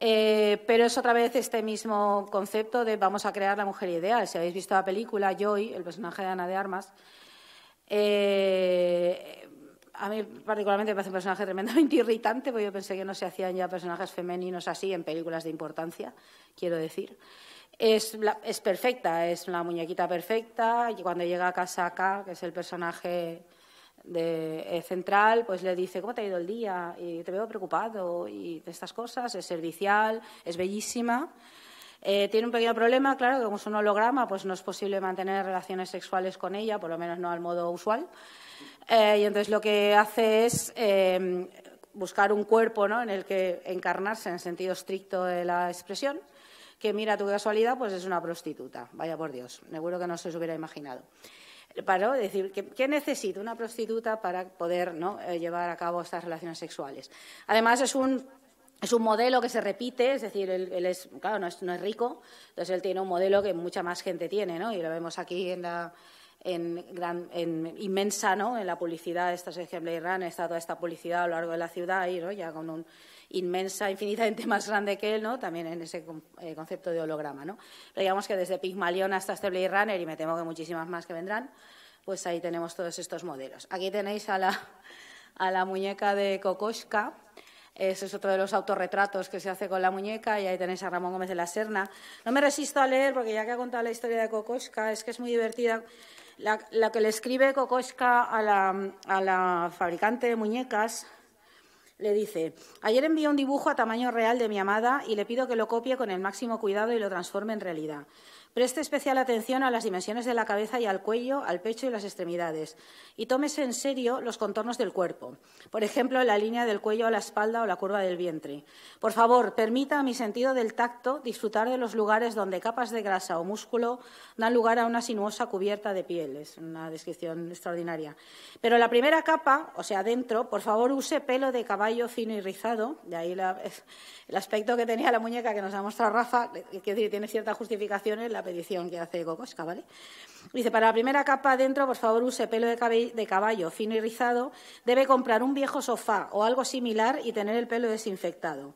Eh, pero es otra vez este mismo concepto de vamos a crear la mujer ideal. Si habéis visto la película Joy, el personaje de Ana de Armas, eh, a mí particularmente me parece un personaje tremendamente <laughs> irritante, porque yo pensé que no se hacían ya personajes femeninos así en películas de importancia, quiero decir. Es, es perfecta, es la muñequita perfecta, y cuando llega a casa acá, que es el personaje de eh, central pues le dice cómo te ha ido el día y te veo preocupado y de estas cosas es servicial es bellísima eh, tiene un pequeño problema claro que como es un holograma pues no es posible mantener relaciones sexuales con ella por lo menos no al modo usual eh, y entonces lo que hace es em, buscar un cuerpo ¿no? en el que encarnarse en sentido estricto de la expresión que mira tu casualidad pues es una prostituta vaya por dios me seguro que no se os hubiera imaginado para decir, ¿qué, necesita una prostituta para poder eh, llevar a cabo estas relaciones sexuales? Además, es un es un modelo que se repite, es decir, él, es, claro, no es, no es, rico, entonces él tiene un modelo que mucha más gente tiene, ¿no? Y lo vemos aquí en la, en, en inmensa, ¿no? En la publicidad, esta sección Blade Runner, está toda esta publicidad a lo largo de la ciudad y ya con un inmensa, infinitamente más grande que él, ¿no? También en ese eh, concepto de holograma, ¿no? Pero digamos que desde Pigmalión hasta este Blade Runner, y me temo que muchísimas más que vendrán, pues ahí tenemos todos estos modelos. Aquí tenéis a la, muñeca de Kokoshka. ese es otro de los autorretratos que se hace con la muñeca y ahí tenéis a Ramón Gómez de la Serna. No me resisto a leer, porque ya que ha contado la historia de Kokoshka, es que es muy divertida la, que le escribe Kokoska a la, a la fabricante de muñecas le dice, ayer envié un dibujo a tamaño real de mi amada y le pido que lo copie con el máximo cuidado y lo transforme en realidad. Preste especial atención a las dimensiones de la cabeza y al cuello, al pecho y las extremidades. Y tómese en serio los contornos del cuerpo, por ejemplo, la línea del cuello a la espalda o la curva del vientre. Por favor, permita a mi sentido del tacto disfrutar de los lugares donde capas de grasa o músculo dan lugar a una sinuosa cubierta de pieles. una descripción extraordinaria. Pero la primera capa, o sea, dentro, por favor, use pelo de caballo fino y rizado. De ahí <laughs> el aspecto que tenía la muñeca que nos ha mostrado Rafa, que tiene ciertas justificaciones la petición que hace cocosca ¿vale? Dice, para la primera capa adentro, por favor, use pelo de caballo, fino y rizado. Debe comprar un viejo sofá o algo similar y tener el pelo desinfectado.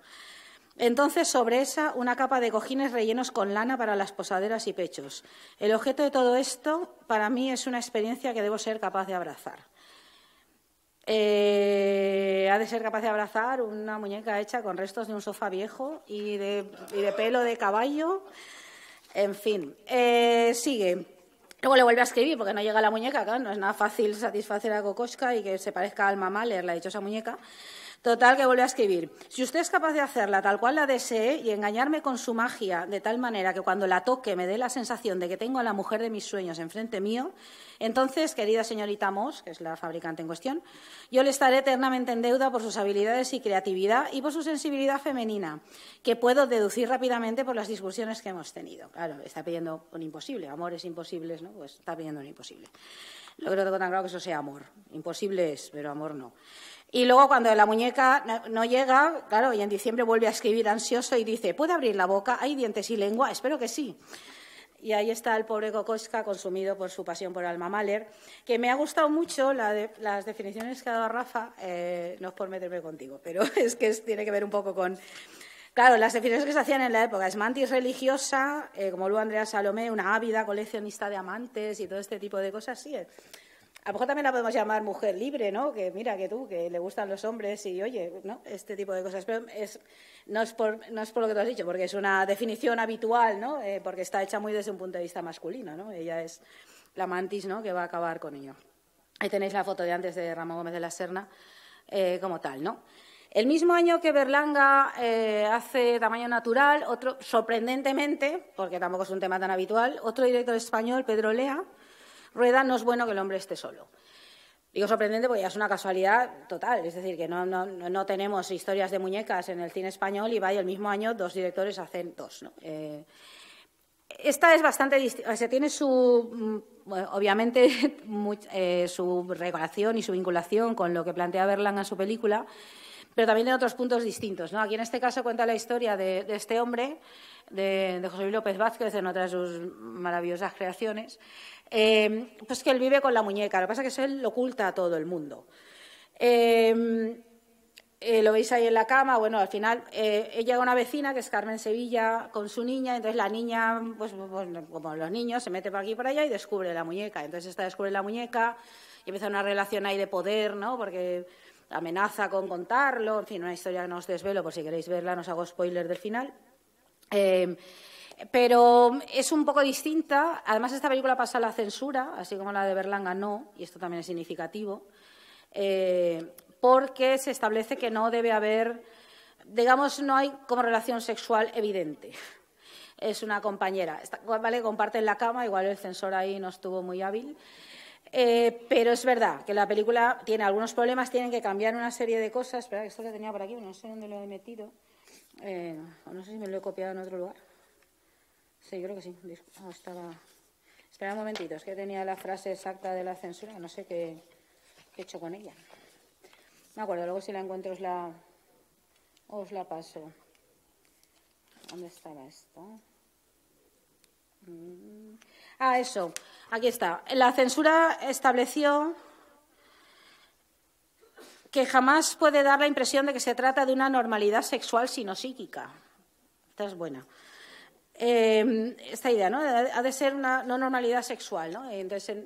Entonces, sobre esa, una capa de cojines rellenos con lana para las posaderas y pechos. El objeto de todo esto, para mí, es una experiencia que debo ser capaz de abrazar. Eh, ha de ser capaz de abrazar una muñeca hecha con restos de un sofá viejo y de, y de pelo de caballo en fin, eh, sigue. Luego le vuelve a escribir porque no llega la muñeca, acá, no es nada fácil satisfacer a Kokoska y que se parezca al mamá leer la dichosa muñeca. Total, que vuelve a escribir. Si usted es capaz de hacerla tal cual la desee y engañarme con su magia de tal manera que cuando la toque me dé la sensación de que tengo a la mujer de mis sueños enfrente mío, entonces, querida señorita Moss, que es la fabricante en cuestión, yo le estaré eternamente en deuda por sus habilidades y creatividad y por su sensibilidad femenina, que puedo deducir rápidamente por las discusiones que hemos tenido. Claro, está pidiendo un imposible, amores imposibles, ¿no? Pues está pidiendo un imposible. Lo que no tengo tan claro que eso sea amor. Imposible es, pero amor no. Y luego cuando la muñeca no llega, claro, y en diciembre vuelve a escribir ansioso y dice, ¿puede abrir la boca? ¿Hay dientes y lengua? Espero que sí. Y ahí está el pobre Kokoska consumido por su pasión por Alma Mahler, que me ha gustado mucho las definiciones que ha dado Rafa, eh, no es por meterme contigo, pero <laughs> es que tiene que ver un poco con... Claro, las definiciones que se hacían en la época, es mantis religiosa, eh, como lo Andrea Salomé, una ávida coleccionista de amantes y todo este tipo de cosas, sí. Eh. A lo mejor también la podemos llamar mujer libre, ¿no? Que mira, que tú, que le gustan los hombres y oye, ¿no? Este tipo de cosas. Pero no, es por, lo que tú has dicho, porque es una definición habitual, ¿no? Eh, porque está hecha muy desde un punto de vista masculino, ¿no? Ella es la mantis, ¿no? Que va a acabar con ello. Ahí tenéis la foto de antes de Ramón Gómez de la Serna eh, como tal, ¿no? El mismo año que Berlanga eh, hace Tamaño Natural, otro, sorprendentemente, porque tampoco es un tema tan habitual, otro director español, Pedro Lea, rueda, no es bueno que el hombre esté solo. Digo sorprendente porque ya es una casualidad total, es decir, que no, tenemos historias de muñecas en el cine español y vaya el mismo año dos directores hacen dos. Eh, esta es bastante distinta, o tiene su, mm, obviamente, <laughs> eh, su regulación y su vinculación con lo que plantea Berlanga en su película, pero también en otros puntos distintos. Aquí en este caso cuenta la historia de, este hombre, de, de José Luis López Vázquez, en otra de sus maravillosas creaciones, eh, pues que él vive con la muñeca, lo que pasa es que él lo oculta a todo el mundo. Em, eh, lo veis ahí en la cama, bueno, al final eh, llega una vecina que es Carmen Sevilla con su niña, entonces la niña, pues, pues, pues, como los niños, se mete por aquí y por allá y descubre la muñeca. Entonces esta descubre la muñeca y empieza una relación ahí de poder, ¿no? Porque amenaza con contarlo, en fin, una historia que no os desvelo, por si queréis verla, no os hago spoiler del final. Em, pero es un poco distinta. Además, esta película pasa a la censura, así como la de Berlanga no, y esto también es significativo, eh, porque se establece que no debe haber, digamos, no hay como relación sexual evidente. Es una compañera, ¿vale? Comparten la cama, igual el censor ahí no estuvo muy hábil. Eh, pero es verdad que la película tiene algunos problemas, tienen que cambiar una serie de cosas. Espera, esto que tenía por aquí, no sé dónde lo he metido. Eh, no sé si me lo he copiado en otro lugar. Sí, creo que sí. Ah, estaba... Espera un momentito, es que tenía la frase exacta de la censura, no sé qué, he hecho con ella. Me acuerdo, luego si la encuentro os la, os la paso. ¿Dónde estaba esto? Mm. Ah, eso. Aquí está. La censura estableció que jamás puede dar la impresión de que se trata de una normalidad sexual sino psíquica. Esta es buena. Em, esta idea, ¿no? Ha de ser una no normalidad sexual, ¿no? Entonces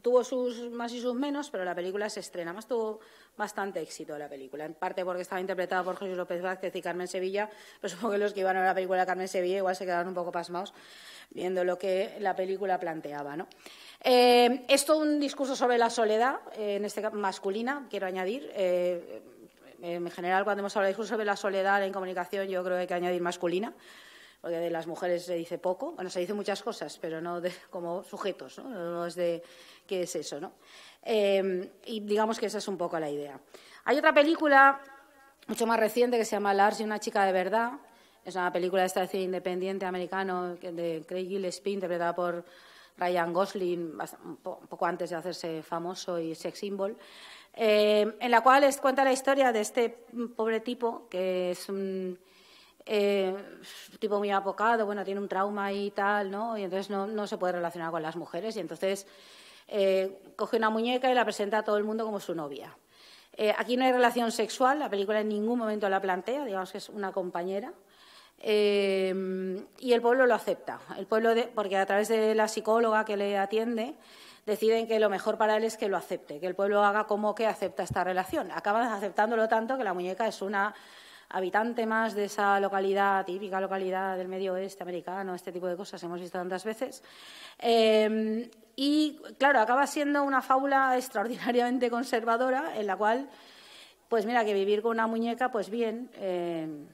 tuvo sus más y sus menos, pero la película se estrena. Más tuvo bastante éxito la película, en parte porque estaba interpretada por Jesús López Vázquez y Carmen Sevilla, pero <laughs> supongo que los que iban a ver la película de Carmen Sevilla igual se quedaron un poco pasmados viendo lo que la película planteaba, ¿no? Em, es un discurso sobre la soledad, eh, en este caso masculina, quiero añadir eh, em, en general, cuando hemos hablado de discurso sobre la soledad en comunicación, yo creo que hay que añadir masculina, porque de las mujeres se dice poco, bueno, se dice muchas cosas, pero no como sujetos, ¿no? no es de qué es eso, ¿no? Em, y digamos que esa es un poco la idea. Hay otra película mucho más reciente que se llama Lars y una chica de verdad, es una película de esta cine independiente americano de Craig Gillespie, interpretada por Ryan Gosling, un poco antes de hacerse famoso y sex symbol, em, en la cual les cuenta la historia de este pobre tipo que es un eh, tipo muy apocado, bueno, tiene un trauma y tal, ¿no? Y entonces no, se puede relacionar con las mujeres. Y entonces eh, coge una muñeca y la presenta a todo el mundo como su novia. Eh, aquí no hay relación sexual, la película en ningún momento la plantea, digamos que es una compañera. y el pueblo lo acepta, el pueblo porque a través de la psicóloga que le atiende deciden que lo mejor para él es que lo acepte, que el pueblo haga como que acepta esta relación. Acaban aceptándolo tanto que la muñeca es una habitante más de esa localidad, típica localidad del medio oeste americano, este tipo de cosas hemos visto tantas veces. Em, y, claro, acaba siendo una fábula <laughs> extraordinariamente conservadora en la cual, pues mira, que vivir con una muñeca, pues bien, em,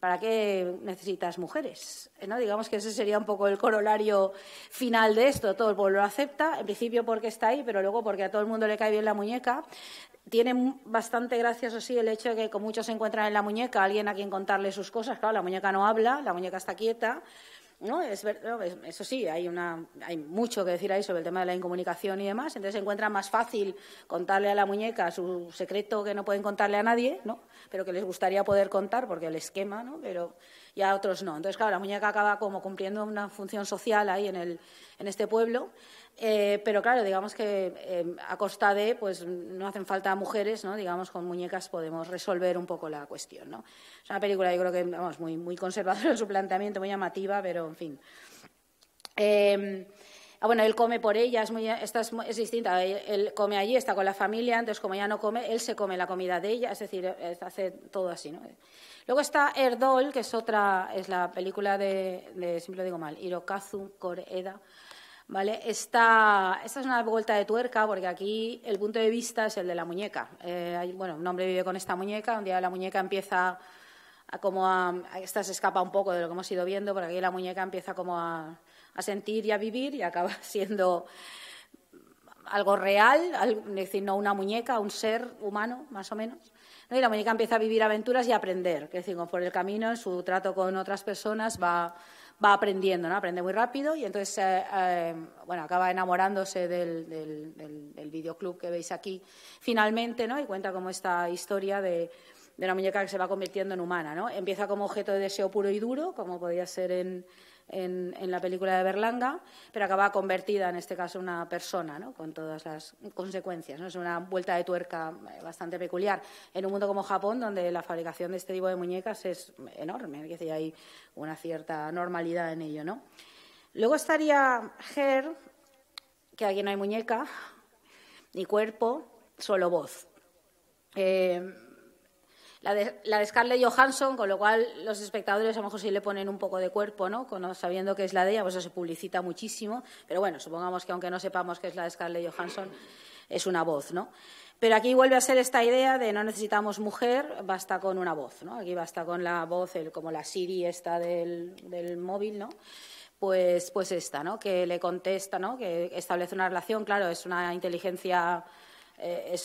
¿para qué necesitas mujeres? ¿No? Digamos que ese sería un poco el corolario final de esto. Todo el pueblo lo acepta, en principio porque está ahí, pero luego porque a todo el mundo le cae bien la muñeca tiene bastante gracia, el hecho de que con muchos se encuentran en la muñeca alguien a quien contarle sus cosas. Claro, la muñeca no habla, la muñeca está quieta. ¿no? Es, eso sí, hay, una, hay mucho que decir ahí sobre el tema de la incomunicación y demás. Entonces se encuentra más fácil contarle a la muñeca su secreto que no pueden contarle a nadie, ¿no? pero que les gustaría poder contar porque el esquema, ¿no? pero y a otros no. Entonces, claro, la muñeca acaba como cumpliendo una función social ahí en, este pueblo. Eh, pero claro, digamos que eh, a costa de, pues no hacen falta mujeres, ¿no? Digamos, con muñecas podemos resolver un poco la cuestión, ¿no? Es una película, yo creo que, vamos, muy, conservadora <laughs> en su planteamiento, muy llamativa, pero en fin. Em, ah, bueno, él come por ella, es, muy, esta es, distinta. Él, come allí, está con la familia, entonces como ya no come, él se come la comida de ella, es decir, hace todo así, ¿no? Luego está Erdol, que es otra, es la película de, de siempre lo digo mal, Hirokazu Koreeda. ¿Vale? Esta, es una vuelta de tuerca porque aquí el punto de vista es el de la muñeca. Eh, bueno, un hombre vive con esta muñeca, un día la muñeca empieza a como a, Esta se escapa un poco de lo que hemos ido viendo, porque aquí la muñeca empieza como a, sentir y a vivir y acaba <laughs> siendo algo real, es decir, no una muñeca, un ser humano, más o menos. Y la muñeca empieza a vivir aventuras y a aprender, que decir, por el camino, en su trato con otras personas, va, aprendiendo, ¿no? Aprende muy rápido y entonces, eh, eh, bueno, acaba enamorándose del, videoclub que veis aquí finalmente, ¿no? Y cuenta como esta historia de de una muñeca que se va convirtiendo en humana, ¿no? Empieza como objeto de deseo puro y duro, como podía ser en, en, la película de Berlanga, pero acaba convertida en este caso en una persona, ¿no? con todas las consecuencias. ¿no? Es una vuelta de tuerca eh, bastante peculiar. En un mundo como Japón, donde la fabricación de este tipo de muñecas es enorme, decir, hay una cierta normalidad en ello. ¿no? Luego estaría Her, que aquí no hay muñeca, ni cuerpo, solo voz. Eh, la de, la Scarlett Johansson, con lo cual los espectadores a lo mejor sí le ponen un poco de cuerpo, ¿no? sabiendo que es la de ella, pues eso se publicita muchísimo. Pero bueno, supongamos que aunque no sepamos que es la de Scarlett Johansson, es una voz, ¿no? Pero aquí vuelve a ser esta idea de no necesitamos mujer, basta con una voz, ¿no? Aquí basta con la voz, el, como la Siri esta del, del móvil, ¿no? Pues, pues esta, ¿no? Que le contesta, ¿no? Que establece una relación, claro, es una inteligencia eh, <laughs>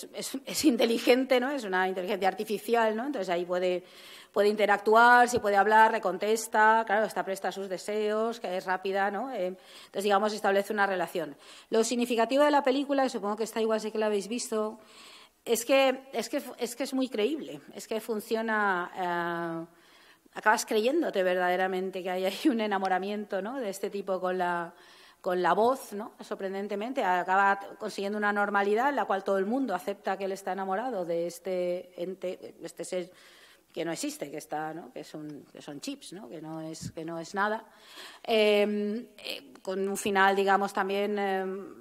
es, inteligente, ¿no? Es una inteligencia artificial, ¿no? Entonces ahí puede, puede interactuar, si puede hablar, le contesta, claro, está presta a sus deseos, que es rápida, ¿no? Eh, entonces, digamos, establece una relación. Lo significativo de la película, y supongo que está igual, si que la habéis visto, es que es, que, es, que es muy creíble, es que funciona... Eh, acabas creyéndote verdaderamente que hay, un enamoramiento ¿no? de este tipo con la, con la voz, ¿no? sorprendentemente, acaba consiguiendo una normalidad en la cual todo el mundo acepta que él está enamorado de este ente, este ser que no existe, que está, ¿no? que, son chips, que no es nada, em, eh, con un final, digamos, también em,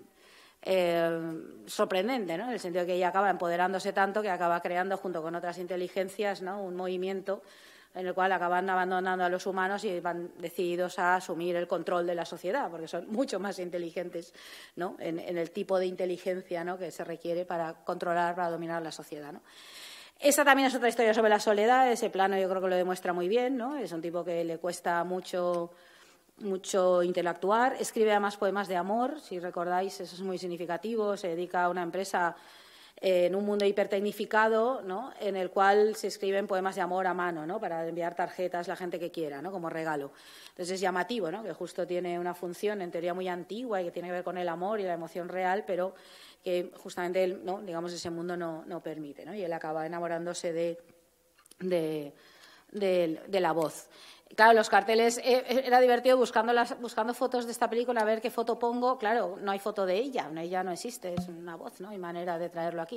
em, sorprendente, ¿no? en el sentido de que ella acaba empoderándose tanto que acaba creando junto con otras inteligencias, ¿no? un movimiento en el cual acaban abandonando a los humanos y van decididos a asumir el control de la sociedad, porque son <laughs> mucho más inteligentes en, el tipo de inteligencia que se requiere para controlar, para dominar la sociedad. ¿no? Esa también es otra historia sobre la soledad, ese plano yo creo que lo demuestra muy bien, es un tipo que le cuesta mucho mucho interactuar, escribe además poemas de amor, si recordáis, eso es muy significativo, se dedica a una empresa en un mundo hipertecnificado, en el cual se escriben poemas de amor a mano, para enviar tarjetas a la gente que quiera, ¿no? como regalo. Entonces es llamativo, que justo tiene una función en teoría muy antigua y que tiene que ver con el amor y la emoción real, pero que justamente él, ¿no? ese mundo no, permite. Y él acaba enamorándose de la voz. Claro, los carteles eh, eh, era divertido buscando, las, buscando fotos de esta película, a ver qué foto pongo. Claro, no hay foto de ella, ella no existe, es una voz, ¿no? Hay manera de traerlo aquí.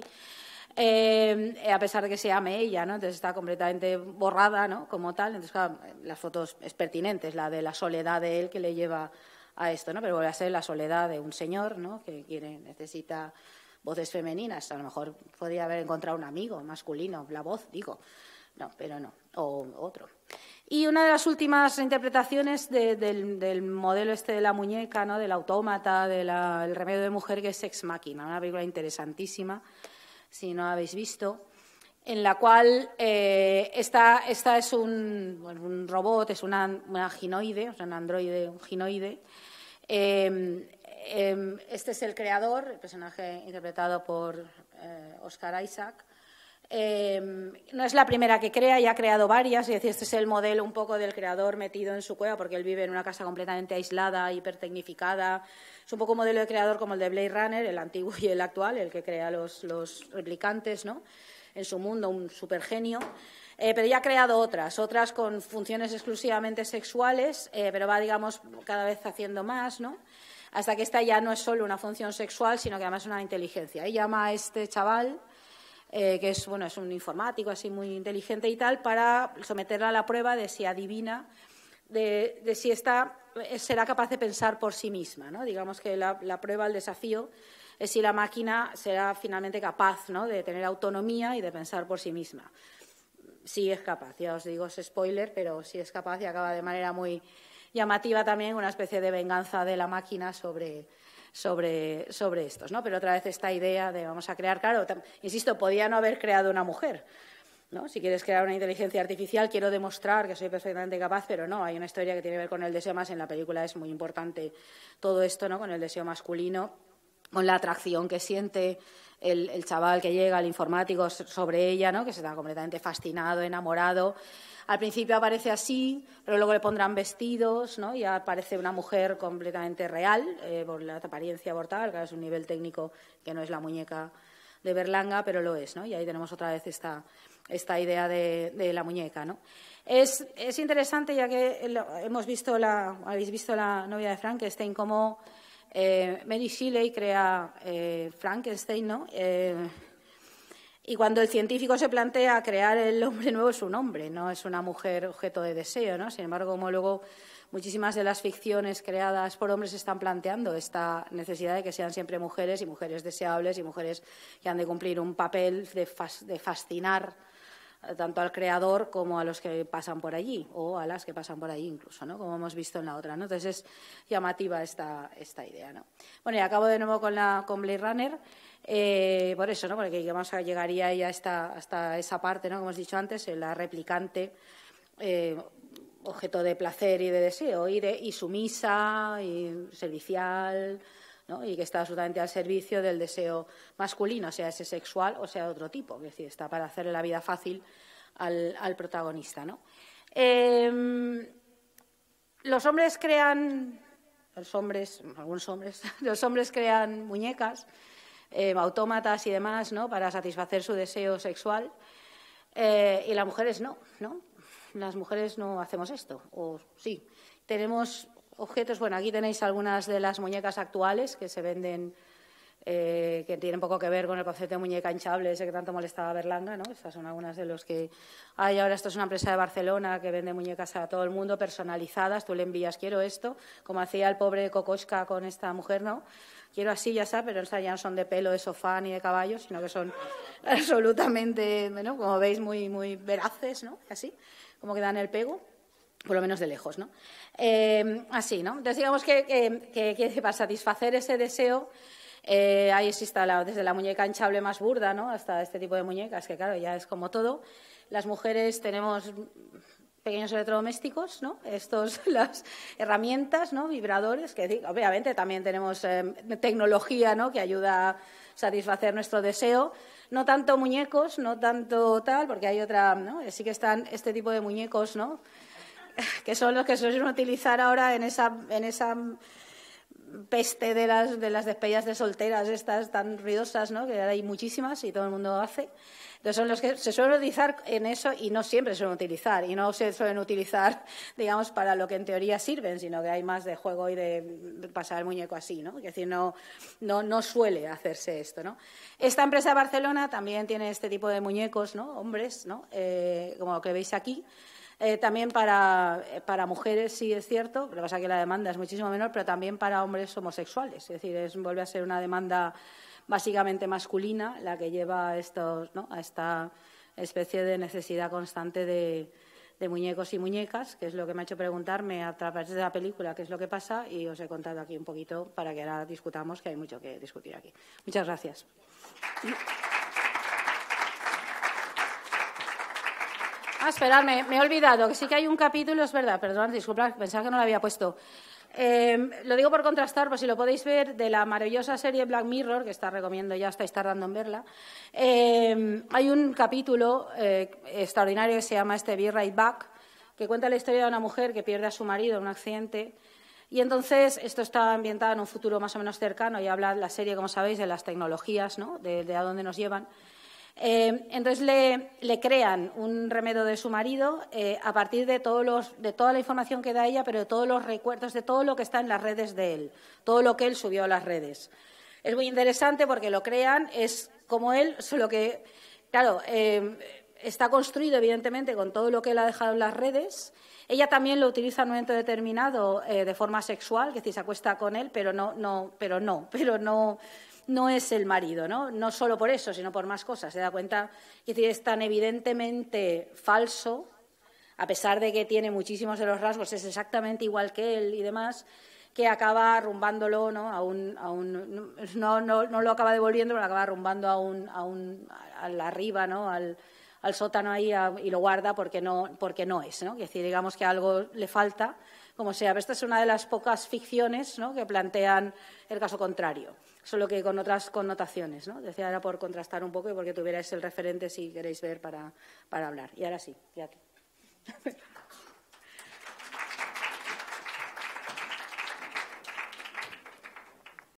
Eh, a pesar de que se llame ella, ¿no? Entonces está completamente borrada, ¿no? Como tal. Entonces, claro, las fotos es pertinentes, la de la soledad de él que le lleva a esto, ¿no? Pero vuelve a ser la soledad de un señor, ¿no? Que quiere, necesita voces femeninas. A lo mejor podría haber encontrado un amigo masculino, la voz, digo. No, pero no. O otro. Y una de las últimas interpretaciones del, modelo este de la muñeca, del autómata, del remedio de mujer, que es Sex máquina, una película interesantísima, si no habéis visto, en la cual eh, esta, es un, robot, es una, ginoide, o un androide, un ginoide. Em, em, este es el creador, el personaje interpretado por eh, Oscar Isaac Em, no es la primera que crea, ya ha creado varias, es este es el modelo un poco del creador metido en su cueva, porque él vive en una casa completamente aislada, hipertecnificada. Es un poco un modelo de creador como el de Blade Runner, el antiguo y el actual, el que crea los, replicantes, ¿no? En su mundo, un supergenio. Eh, pero ya ha creado otras, otras con funciones exclusivamente sexuales, eh, pero va, digamos, cada vez haciendo más, ¿no? Hasta que esta ya no es solo una función sexual, sino que además es una inteligencia. Y llama a este chaval eh, que es, bueno, es un informático así muy inteligente y tal, para someterla a la prueba de si adivina, de, si eh, será capaz de pensar por sí misma. ¿no? Digamos que la, prueba, el desafío, es si la máquina será finalmente capaz de tener autonomía y de pensar por sí misma. Sí es capaz, ya os digo, es spoiler, pero sí es capaz y acaba de manera muy llamativa también una especie de venganza de la máquina sobre, sobre, sobre estos, ¿no? Pero otra vez esta idea de vamos a crear, claro, insisto, podía no haber creado una mujer, ¿No? Si quieres crear una inteligencia artificial, quiero demostrar que soy perfectamente capaz, pero no, hay una historia que tiene que ver con el deseo más, en la película es muy importante todo esto, ¿no? Con el deseo masculino, con la atracción que siente el, chaval que llega, al informático, sobre ella, ¿no? Que se está completamente fascinado, enamorado al principio aparece así, pero luego le pondrán vestidos, ¿no? Ya aparece una mujer completamente real, eh, por la apariencia abortada, que es un nivel técnico que no es la muñeca de Berlanga, pero lo es, ¿no? Y ahí tenemos otra vez esta, idea de, la muñeca, ¿no? Es, interesante, ya que hemos visto la, habéis visto la novia de Frankenstein, cómo eh, Mary Shelley crea eh, Frankenstein, ¿no? Y cuando el científico se plantea crear el hombre nuevo es un hombre, no es una mujer objeto de deseo, ¿no? Sin embargo, como luego muchísimas de las ficciones creadas por hombres están planteando esta necesidad de que sean siempre mujeres y mujeres deseables y mujeres que han de cumplir un papel de, fascinar eh, tanto al creador como a los que pasan por allí o a las que pasan por allí incluso, ¿no? Como hemos visto en la otra, ¿no? Entonces es llamativa esta, esta idea, Bueno, y acabo de nuevo con la con Blade Runner. Eh, por eso, ¿no? Porque ah, llegaría ya hasta, hasta esa parte, ¿no? Como hemos dicho antes, la replicante, eh, objeto de placer y de deseo, y, sumisa, y servicial, ¿no? y que está absolutamente al servicio del deseo masculino, sea ese sexual o sea otro tipo, es decir, está para hacerle la vida fácil al, protagonista. ¿no? Em, los hombres crean, los hombres, algunos hombres, <laughs> los hombres crean muñecas Em, autómatas y demás, ¿no? Para satisfacer su deseo sexual. Eh, y las mujeres no, ¿no? Las mujeres no hacemos esto, o sí. Tenemos objetos, bueno, aquí tenéis algunas de las muñecas actuales que se venden, eh, que tienen poco que ver con el concepto de muñeca hinchable, ese que tanto molestaba a Berlanga, ¿no? Estas son algunas de los que hay ahora. Esto es una empresa de Barcelona que vende muñecas a todo el mundo personalizadas. Tú le envías, quiero esto, como hacía el pobre Kokoska con esta mujer, ¿no? quiero así, ya sabes, pero esas ya no son de pelo, de sofá ni de caballo, sino que son <laughs> absolutamente, bueno, como veis, muy, muy veraces, ¿no? Así, como que dan el pego por lo menos de lejos, ¿no? Em, así, ¿no? Entonces, digamos que, que, para satisfacer ese deseo eh, ahí existe desde la muñeca hinchable más burda, ¿no? Hasta este tipo de muñecas, que claro, ya es como todo. Las mujeres tenemos pequeños electrodomésticos, ¿no? Estos, <laughs> las herramientas, ¿no? Vibradores, que obviamente también tenemos em, tecnología, ¿no? Que ayuda a satisfacer nuestro deseo. No tanto muñecos, no tanto tal, porque hay otra, ¿no? Sí que están este tipo de muñecos, ¿no? <laughs> que son los que se suelen utilizar ahora en esa, en esa peste de las, de las despedidas de solteras estas tan ruidosas, ¿no? Que hay muchísimas y todo el mundo hace. Entonces, son los que se suelen utilizar en eso y no siempre se suelen utilizar, y no se suelen utilizar, <laughs> digamos, para lo que en teoría sirven, sino que hay más de juego y de pasar el muñeco así, ¿no? Es decir, no, suele hacerse esto, ¿no? Esta empresa de Barcelona también tiene este tipo de muñecos, ¿no? Hombres, ¿no? Eh, como lo que veis aquí. Eh, también para, para, mujeres sí es cierto, lo que pasa es que la demanda es muchísimo menor, pero también para hombres homosexuales. Es decir, vuelve a ser una demanda básicamente masculina la que lleva a, esta especie de necesidad constante de, muñecos y muñecas, que es lo que me ha hecho preguntarme a través de la película qué es lo que pasa y os he contado aquí un poquito para que ahora discutamos, que hay mucho que discutir aquí. Muchas gracias. Ah, me he olvidado, que sí que hay un capítulo, es verdad, perdón, disculpa, pensaba que no lo había puesto. Em, lo digo por contrastar, pues si lo podéis ver, de la maravillosa serie Black Mirror, que está recomiendo ya, estáis tardando en verla, em, hay un capítulo eh, extraordinario que se llama este Be Right Back, que cuenta la historia de una mujer que pierde a su marido en un accidente. Y entonces esto está ambientado en un futuro más o menos cercano y habla la serie, como sabéis, de las tecnologías, ¿no? de a dónde nos llevan. Eh, entonces le, crean un remedio de su marido eh, a partir de, toda la información que da ella, pero de todos los recuerdos, de todo lo que está en las redes de él, todo lo que él subió a las redes. Es muy interesante porque lo crean, es como él, solo que, claro, eh, está construido evidentemente con todo lo que él ha dejado en las redes. Ella también lo utiliza en un momento determinado de forma sexual, que decir, se acuesta con él, pero no, no, pero no, <laughs> pero no, no es el marido, ¿no? No solo por eso, sino por más cosas. Se da cuenta que es tan evidentemente falso, a pesar de que tiene muchísimos de los rasgos, es exactamente igual que él y demás, que acaba arrumbándolo, ¿no? A un, a un no, no, lo acaba devolviendo, pero lo acaba arrumbando a un, a un al arriba, ¿no? Al, sótano ahí y lo guarda porque no, porque no es, ¿no? Es decir, digamos que algo le falta, como sea. esta es una de las pocas ficciones ¿no? que plantean el caso contrario solo que con otras connotaciones. ¿no? Decía, era por contrastar un poco y porque tuvierais el referente si queréis ver para, hablar. Y ahora sí, ya <laughs>